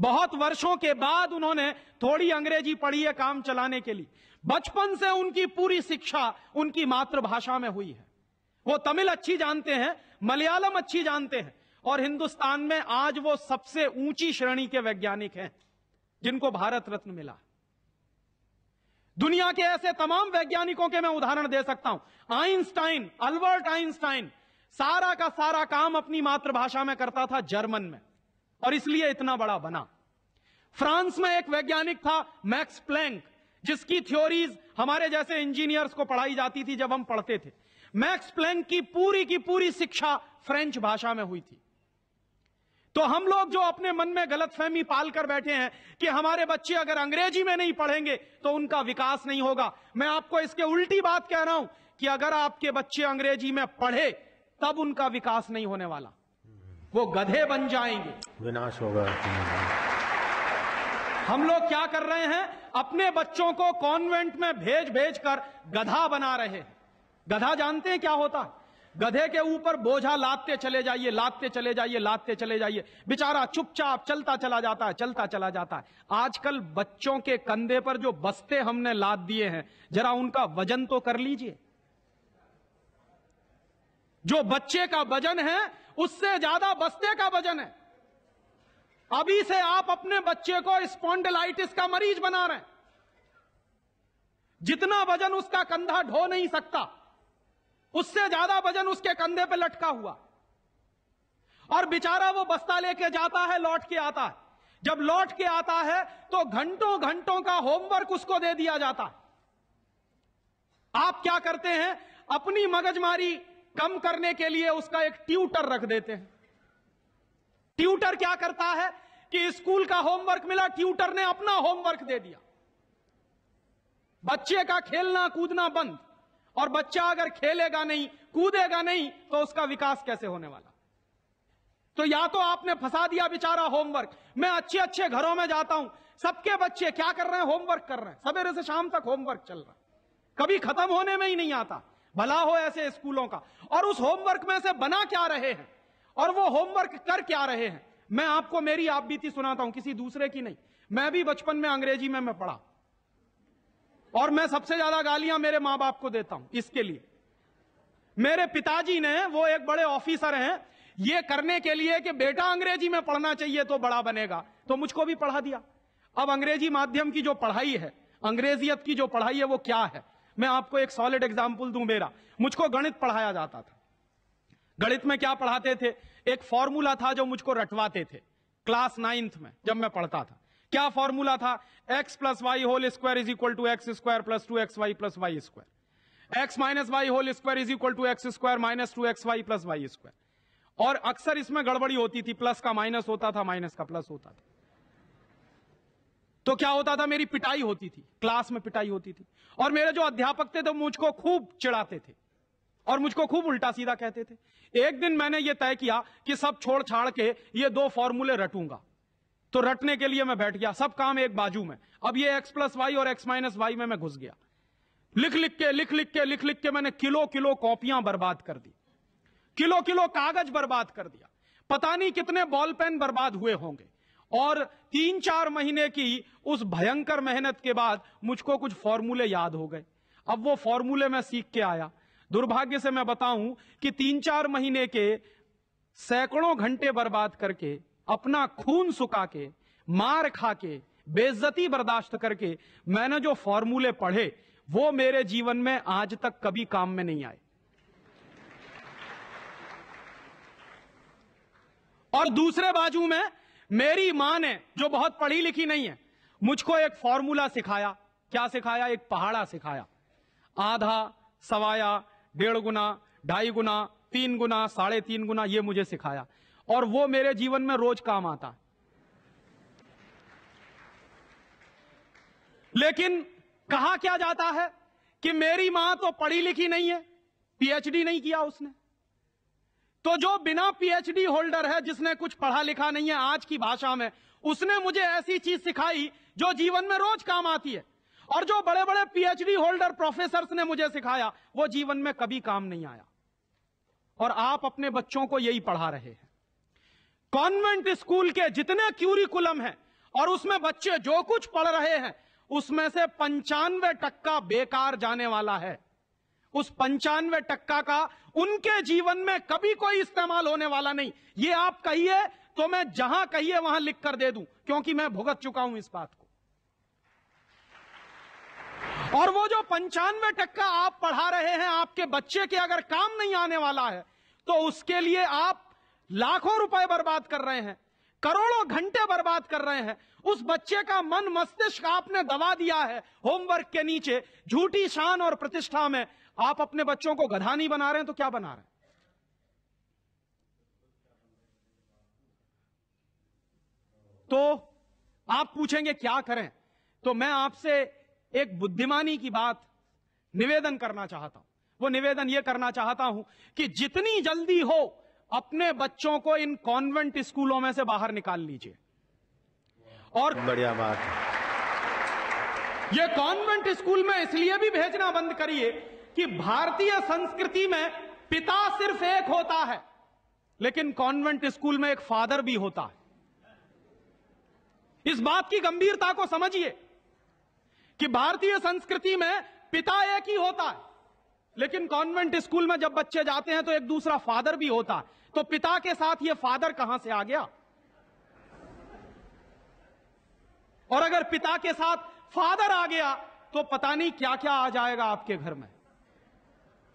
बहुत वर्षों के बाद उन्होंने थोड़ी अंग्रेजी पढ़ी है काम चलाने के लिए बचपन से उनकी पूरी शिक्षा उनकी मातृभाषा में हुई है वो तमिल अच्छी जानते हैं मलयालम अच्छी जानते हैं और हिंदुस्तान में आज वो सबसे ऊंची श्रेणी के वैज्ञानिक हैं जिनको भारत रत्न मिला दुनिया के ऐसे तमाम वैज्ञानिकों के मैं उदाहरण दे सकता हूं आइंस्टाइन अल्बर्ट आइंस्टाइन सारा का सारा काम अपनी मातृभाषा में करता था जर्मन में और इसलिए इतना बड़ा बना फ्रांस में एक वैज्ञानिक था मैक्स प्लैंक जिसकी थ्योरीज हमारे जैसे इंजीनियर्स को पढ़ाई जाती थी जब हम पढ़ते थे मैक्स प्लैंक की पूरी की पूरी शिक्षा फ्रेंच भाषा में हुई थी तो हम लोग जो अपने मन में गलत फहमी पाल कर बैठे हैं कि हमारे बच्चे अगर अंग्रेजी में नहीं पढ़ेंगे तो उनका विकास नहीं होगा मैं आपको इसके उल्टी बात कह रहा हूं कि अगर आपके बच्चे अंग्रेजी में पढ़े तब उनका विकास नहीं होने वाला वो गधे बन जाएंगे विनाश होगा हम लोग क्या कर रहे हैं अपने बच्चों को कॉन्वेंट में भेज भेज कर गधा बना रहे हैं गधा जानते हैं क्या होता है गधे के ऊपर बोझा लादते चले जाइए लादते चले जाइए लादते चले जाइए बेचारा चुपचाप चलता चला जाता है चलता चला जाता है आजकल बच्चों के कंधे पर जो बस्ते हमने लाद दिए हैं जरा उनका वजन तो कर लीजिए जो बच्चे का वजन है उससे ज्यादा बस्ते का वजन है अभी से आप अपने बच्चे को स्पॉन्डलाइटिस का मरीज बना रहे हैं जितना वजन उसका कंधा ढो नहीं सकता उससे ज्यादा वजन उसके कंधे पे लटका हुआ और बेचारा वो बस्ता लेके जाता है लौट के आता है जब लौट के आता है तो घंटों घंटों का होमवर्क उसको दे दिया जाता है आप क्या करते हैं अपनी मगजमारी कम करने के लिए उसका एक ट्यूटर रख देते हैं ट्यूटर क्या करता है कि स्कूल का होमवर्क मिला ट्यूटर ने अपना होमवर्क दे दिया बच्चे का खेलना कूदना बंद और बच्चा अगर खेलेगा नहीं कूदेगा नहीं तो उसका विकास कैसे होने वाला तो या तो आपने फंसा दिया बेचारा होमवर्क मैं अच्छे अच्छे घरों में जाता हूं सबके बच्चे क्या कर रहे हैं होमवर्क कर रहे हैं सवेरे से शाम तक होमवर्क चल रहा कभी खत्म होने में ही नहीं आता भला हो ऐसे स्कूलों का और उस होमवर्क में से बना क्या रहे हैं और वो होमवर्क कर क्या रहे हैं मैं आपको मेरी आप बीती सुनाता हूं किसी दूसरे की नहीं मैं भी बचपन में अंग्रेजी में मैं पढ़ा और मैं सबसे ज्यादा गालियां मेरे मां बाप को देता हूं इसके लिए मेरे पिताजी ने वो एक बड़े ऑफिसर हैं ये करने के लिए कि बेटा अंग्रेजी में पढ़ना चाहिए तो बड़ा बनेगा तो मुझको भी पढ़ा दिया अब अंग्रेजी माध्यम की जो पढ़ाई है अंग्रेजियत की जो पढ़ाई है वो क्या है मैं आपको एक सॉलिड एग्जाम्पल दू मेरा मुझको गणित पढ़ाया जाता था गणित में क्या पढ़ाते थे एक फॉर्मूला था जो मुझको रटवाते थे क्लास नाइन्थ में जब मैं पढ़ता था क्या फॉर्मूला था x plus y whole square is equal to x square plus two x y plus y square x minus y whole square is equal to x square minus two x y plus y square और अक्सर इसमें गड़बड़ी होती थी plus का minus होता था minus का प्लस होता था तो क्या होता था मेरी पिटाई होती थी क्लास में पिटाई होती थी और मेरे जो अध्यापक थे तो मुझको खूब चिढ़ाते थे और मुझको खूब उल्टा सीधा कहते थे एक दिन मैंने यह तय किया कि सब छोड़ छाड़ के ये दो फॉर्मूले रटूंगा तो रटने के लिए मैं बैठ गया सब काम एक बाजू में अब ये एक्स प्लस वाई और एक्स माइनस वाई में मैं घुस गया लिख लिख के लिख लिख के लिख लिख के मैंने किलो किलो कॉपियां बर्बाद कर दी किलो किलो कागज बर्बाद कर दिया पता नहीं कितने बॉल पेन बर्बाद हुए होंगे और तीन चार महीने की उस भयंकर मेहनत के बाद मुझको कुछ फॉर्मूले याद हो गए अब वो फॉर्मूले मैं सीख के आया दुर्भाग्य से मैं बताऊं कि तीन चार महीने के सैकड़ों घंटे बर्बाद करके अपना खून सुखा के मार खा के बेजती बर्दाश्त करके मैंने जो फॉर्मूले पढ़े वो मेरे जीवन में आज तक कभी काम में नहीं आए और दूसरे बाजू में मेरी मां ने जो बहुत पढ़ी लिखी नहीं है मुझको एक फॉर्मूला सिखाया क्या सिखाया एक पहाड़ा सिखाया आधा सवाया डेढ़ गुना ढाई गुना तीन गुना साढ़े तीन गुना ये मुझे सिखाया और वो मेरे जीवन में रोज काम आता है लेकिन कहा क्या जाता है कि मेरी मां तो पढ़ी लिखी नहीं है पीएचडी नहीं किया उसने तो जो बिना पीएचडी होल्डर है जिसने कुछ पढ़ा लिखा नहीं है आज की भाषा में उसने मुझे ऐसी चीज सिखाई जो जीवन में रोज काम आती है और जो बड़े बड़े पीएचडी होल्डर प्रोफेसर ने मुझे सिखाया वो जीवन में कभी काम नहीं आया और आप अपने बच्चों को यही पढ़ा रहे हैं कॉन्वेंट स्कूल के जितने क्यूरिकुलम हैं और उसमें बच्चे जो कुछ पढ़ रहे हैं उसमें से पंचानवे टक्का बेकार जाने वाला है उस पंचानवे टक्का का उनके जीवन में कभी कोई इस्तेमाल होने वाला नहीं ये आप कहिए तो मैं जहां कहिए वहां लिख कर दे दूं क्योंकि मैं भुगत चुका हूं इस बात को और वो जो पंचानवे टक्का आप पढ़ा रहे हैं आपके बच्चे के अगर काम नहीं आने वाला है तो उसके लिए आप लाखों रुपए बर्बाद कर रहे हैं करोड़ों घंटे बर्बाद कर रहे हैं उस बच्चे का मन मस्तिष्क आपने दबा दिया है होमवर्क के नीचे झूठी शान और प्रतिष्ठा में आप अपने बच्चों को गधा नहीं बना रहे हैं तो क्या बना रहे हैं तो आप पूछेंगे क्या करें तो मैं आपसे एक बुद्धिमानी की बात निवेदन करना चाहता हूं वो निवेदन यह करना चाहता हूं कि जितनी जल्दी हो अपने बच्चों को इन कॉन्वेंट स्कूलों में से बाहर निकाल लीजिए और बढ़िया बात ये कॉन्वेंट स्कूल में इसलिए भी भेजना बंद करिए कि भारतीय संस्कृति में पिता सिर्फ एक होता है लेकिन कॉन्वेंट स्कूल में एक फादर भी होता है इस बात की गंभीरता को समझिए कि भारतीय संस्कृति में पिता एक ही होता है लेकिन कॉन्वेंट स्कूल में जब बच्चे जाते हैं तो एक दूसरा फादर भी होता है तो पिता के साथ ये फादर कहां से आ गया और अगर पिता के साथ फादर आ गया तो पता नहीं क्या क्या आ जाएगा आपके घर में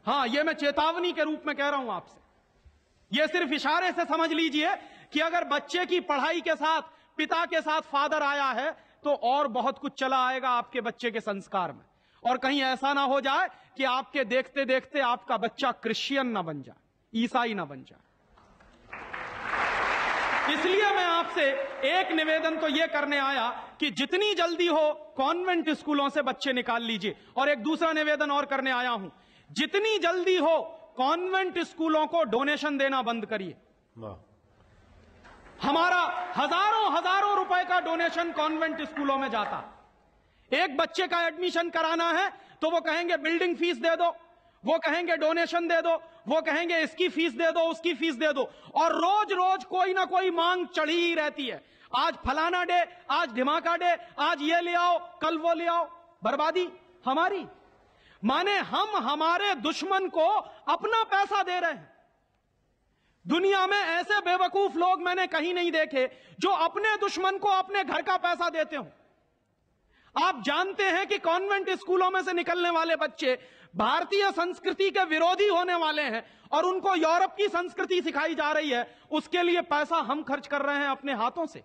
हां यह मैं चेतावनी के रूप में कह रहा हूं आपसे यह सिर्फ इशारे से समझ लीजिए कि अगर बच्चे की पढ़ाई के साथ पिता के साथ फादर आया है तो और बहुत कुछ चला आएगा आपके बच्चे के संस्कार में और कहीं ऐसा ना हो जाए कि आपके देखते देखते आपका बच्चा क्रिश्चियन ना बन जाए ईसाई ना बन जाए इसलिए मैं आपसे एक निवेदन तो यह करने आया कि जितनी जल्दी हो कॉन्वेंट स्कूलों से बच्चे निकाल लीजिए और एक दूसरा निवेदन और करने आया हूं जितनी जल्दी हो कॉन्वेंट स्कूलों को डोनेशन देना बंद करिए हमारा हजारों हजारों रुपए का डोनेशन कॉन्वेंट स्कूलों में जाता एक बच्चे का एडमिशन कराना है तो वो कहेंगे बिल्डिंग फीस दे दो वो कहेंगे डोनेशन दे दो वो कहेंगे इसकी फीस दे दो उसकी फीस दे दो और रोज रोज कोई ना कोई मांग चढ़ी ही रहती है आज फलाना डे आज धमाका डे आज ये ले आओ कल वो ले आओ बर्बादी हमारी माने हम हमारे दुश्मन को अपना पैसा दे रहे हैं दुनिया में ऐसे बेवकूफ लोग मैंने कहीं नहीं देखे जो अपने दुश्मन को अपने घर का पैसा देते हो आप जानते हैं कि कॉन्वेंट स्कूलों में से निकलने वाले बच्चे भारतीय संस्कृति के विरोधी होने वाले हैं और उनको यूरोप की संस्कृति सिखाई जा रही है उसके लिए पैसा हम खर्च कर रहे हैं अपने हाथों से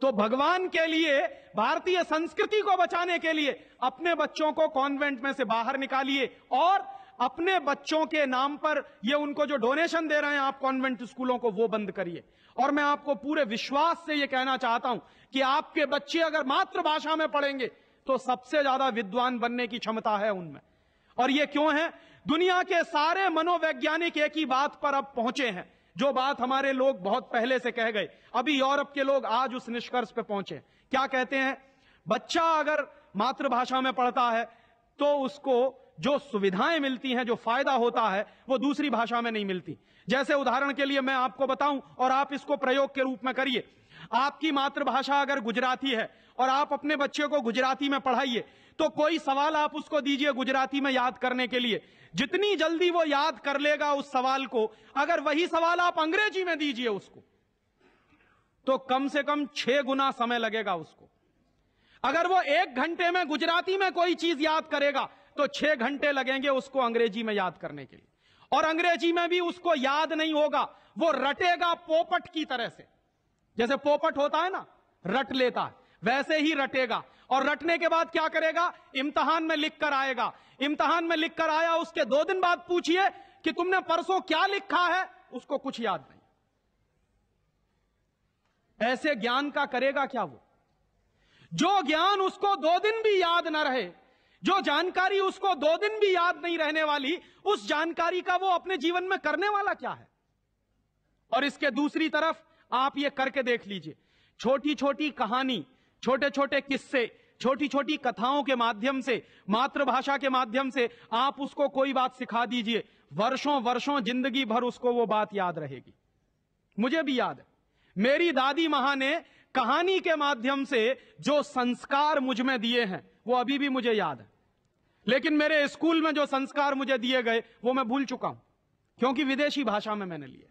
तो भगवान के लिए भारतीय संस्कृति को बचाने के लिए अपने बच्चों को कॉन्वेंट में से बाहर निकालिए और अपने बच्चों के नाम पर ये उनको जो डोनेशन दे रहे हैं आप कॉन्वेंट स्कूलों को वो बंद करिए और मैं आपको पूरे विश्वास से ये कहना चाहता हूं कि आपके बच्चे अगर मातृभाषा में पढ़ेंगे तो सबसे ज्यादा विद्वान बनने की क्षमता है उनमें और ये क्यों है दुनिया के सारे मनोवैज्ञानिक एक ही बात पर अब पहुंचे हैं जो बात हमारे लोग बहुत पहले से कह गए अभी यूरोप के लोग आज उस निष्कर्ष पे पहुंचे क्या कहते हैं बच्चा अगर मातृभाषा में पढ़ता है तो उसको जो सुविधाएं मिलती हैं जो फायदा होता है वो दूसरी भाषा में नहीं मिलती जैसे उदाहरण के लिए मैं आपको बताऊं और आप इसको प्रयोग के रूप में करिए आपकी मातृभाषा अगर गुजराती है और आप अपने बच्चे को गुजराती में पढ़ाइए तो कोई सवाल आप उसको दीजिए गुजराती में याद करने के लिए जितनी जल्दी वो याद कर लेगा उस सवाल को अगर वही सवाल आप अंग्रेजी में दीजिए उसको तो कम से कम छह गुना समय लगेगा उसको अगर वो एक घंटे में गुजराती में कोई चीज याद करेगा तो छह घंटे लगेंगे उसको अंग्रेजी में याद करने के लिए और अंग्रेजी में भी उसको याद नहीं होगा वो रटेगा पोपट की तरह से जैसे पोपट होता है ना रट लेता है वैसे ही रटेगा और रटने के बाद क्या करेगा इम्तहान में लिख कर आएगा इम्तहान में लिख कर आया उसके दो दिन बाद पूछिए कि तुमने परसों क्या लिखा है उसको कुछ याद नहीं ऐसे ज्ञान का करेगा क्या वो जो ज्ञान उसको दो दिन भी याद ना रहे जो जानकारी उसको दो दिन भी याद नहीं रहने वाली उस जानकारी का वो अपने जीवन में करने वाला क्या है और इसके दूसरी तरफ आप ये करके देख लीजिए छोटी छोटी कहानी छोटे छोटे किस्से छोटी छोटी कथाओं के माध्यम से मातृभाषा के माध्यम से आप उसको कोई बात सिखा दीजिए वर्षों वर्षों जिंदगी भर उसको वो बात याद रहेगी मुझे भी याद है मेरी दादी महा ने कहानी के माध्यम से जो संस्कार मुझ में दिए हैं वो अभी भी मुझे याद है लेकिन मेरे स्कूल में जो संस्कार मुझे दिए गए वो मैं भूल चुका हूं क्योंकि विदेशी भाषा में मैंने लिए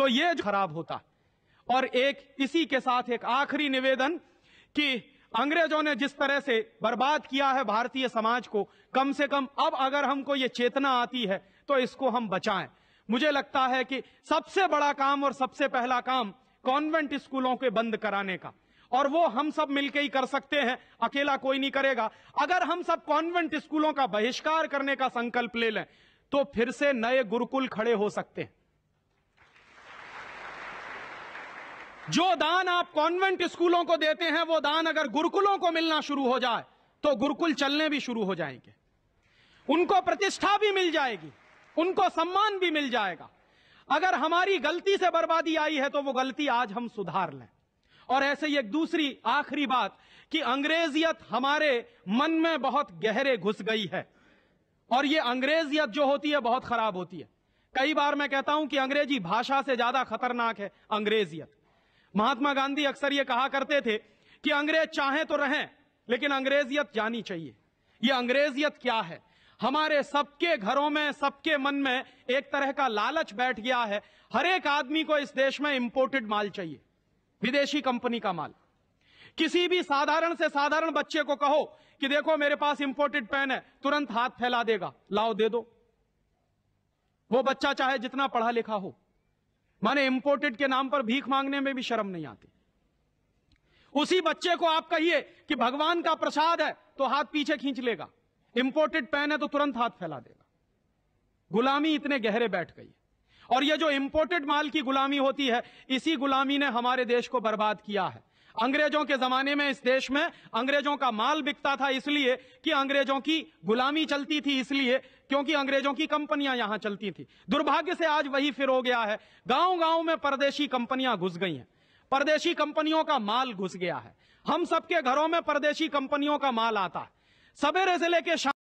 तो ये खराब होता है और एक इसी के साथ एक आखिरी निवेदन कि अंग्रेजों ने जिस तरह से बर्बाद किया है भारतीय समाज को कम से कम अब अगर हमको ये चेतना आती है तो इसको हम बचाएं मुझे लगता है कि सबसे बड़ा काम और सबसे पहला काम कॉन्वेंट स्कूलों के बंद कराने का और वो हम सब मिलकर ही कर सकते हैं अकेला कोई नहीं करेगा अगर हम सब कॉन्वेंट स्कूलों का बहिष्कार करने का संकल्प ले लें तो फिर से नए गुरुकुल खड़े हो सकते हैं जो दान आप कॉन्वेंट स्कूलों को देते हैं वो दान अगर गुरुकुलों को मिलना शुरू हो जाए तो गुरुकुल चलने भी शुरू हो जाएंगे उनको प्रतिष्ठा भी मिल जाएगी उनको सम्मान भी मिल जाएगा अगर हमारी गलती से बर्बादी आई है तो वो गलती आज हम सुधार लें और ऐसे ही एक दूसरी आखिरी बात कि अंग्रेजियत हमारे मन में बहुत गहरे घुस गई है और ये अंग्रेजियत जो होती है बहुत खराब होती है कई बार मैं कहता हूं कि अंग्रेजी भाषा से ज्यादा खतरनाक है अंग्रेजियत महात्मा गांधी अक्सर यह कहा करते थे कि अंग्रेज चाहे तो रहें लेकिन अंग्रेजियत जानी चाहिए यह अंग्रेजियत क्या है हमारे सबके घरों में सबके मन में एक तरह का लालच बैठ गया है हर एक आदमी को इस देश में इंपोर्टेड माल चाहिए विदेशी कंपनी का माल किसी भी साधारण से साधारण बच्चे को कहो कि देखो मेरे पास इंपोर्टेड पेन है तुरंत हाथ फैला देगा लाओ दे दो वो बच्चा चाहे जितना पढ़ा लिखा हो माने इंपोर्टेड के नाम पर भीख मांगने में भी शर्म नहीं आती उसी बच्चे को आप कहिए कि भगवान का प्रसाद है तो हाथ पीछे खींच लेगा इंपोर्टेड पेन है तो तुरंत हाथ फैला देगा गुलामी इतने गहरे बैठ गई और यह जो इंपोर्टेड माल की गुलामी होती है इसी गुलामी ने हमारे देश को बर्बाद किया है अंग्रेजों के जमाने में इस देश में अंग्रेजों का माल बिकता था इसलिए कि अंग्रेजों की गुलामी चलती थी इसलिए क्योंकि अंग्रेजों की कंपनियां यहां चलती थी दुर्भाग्य से आज वही फिर हो गया है गांव गांव में परदेशी कंपनियां घुस गई हैं परदेशी कंपनियों का माल घुस गया है हम सबके घरों में परदेशी कंपनियों का माल आता है सवेरे से लेकर शाम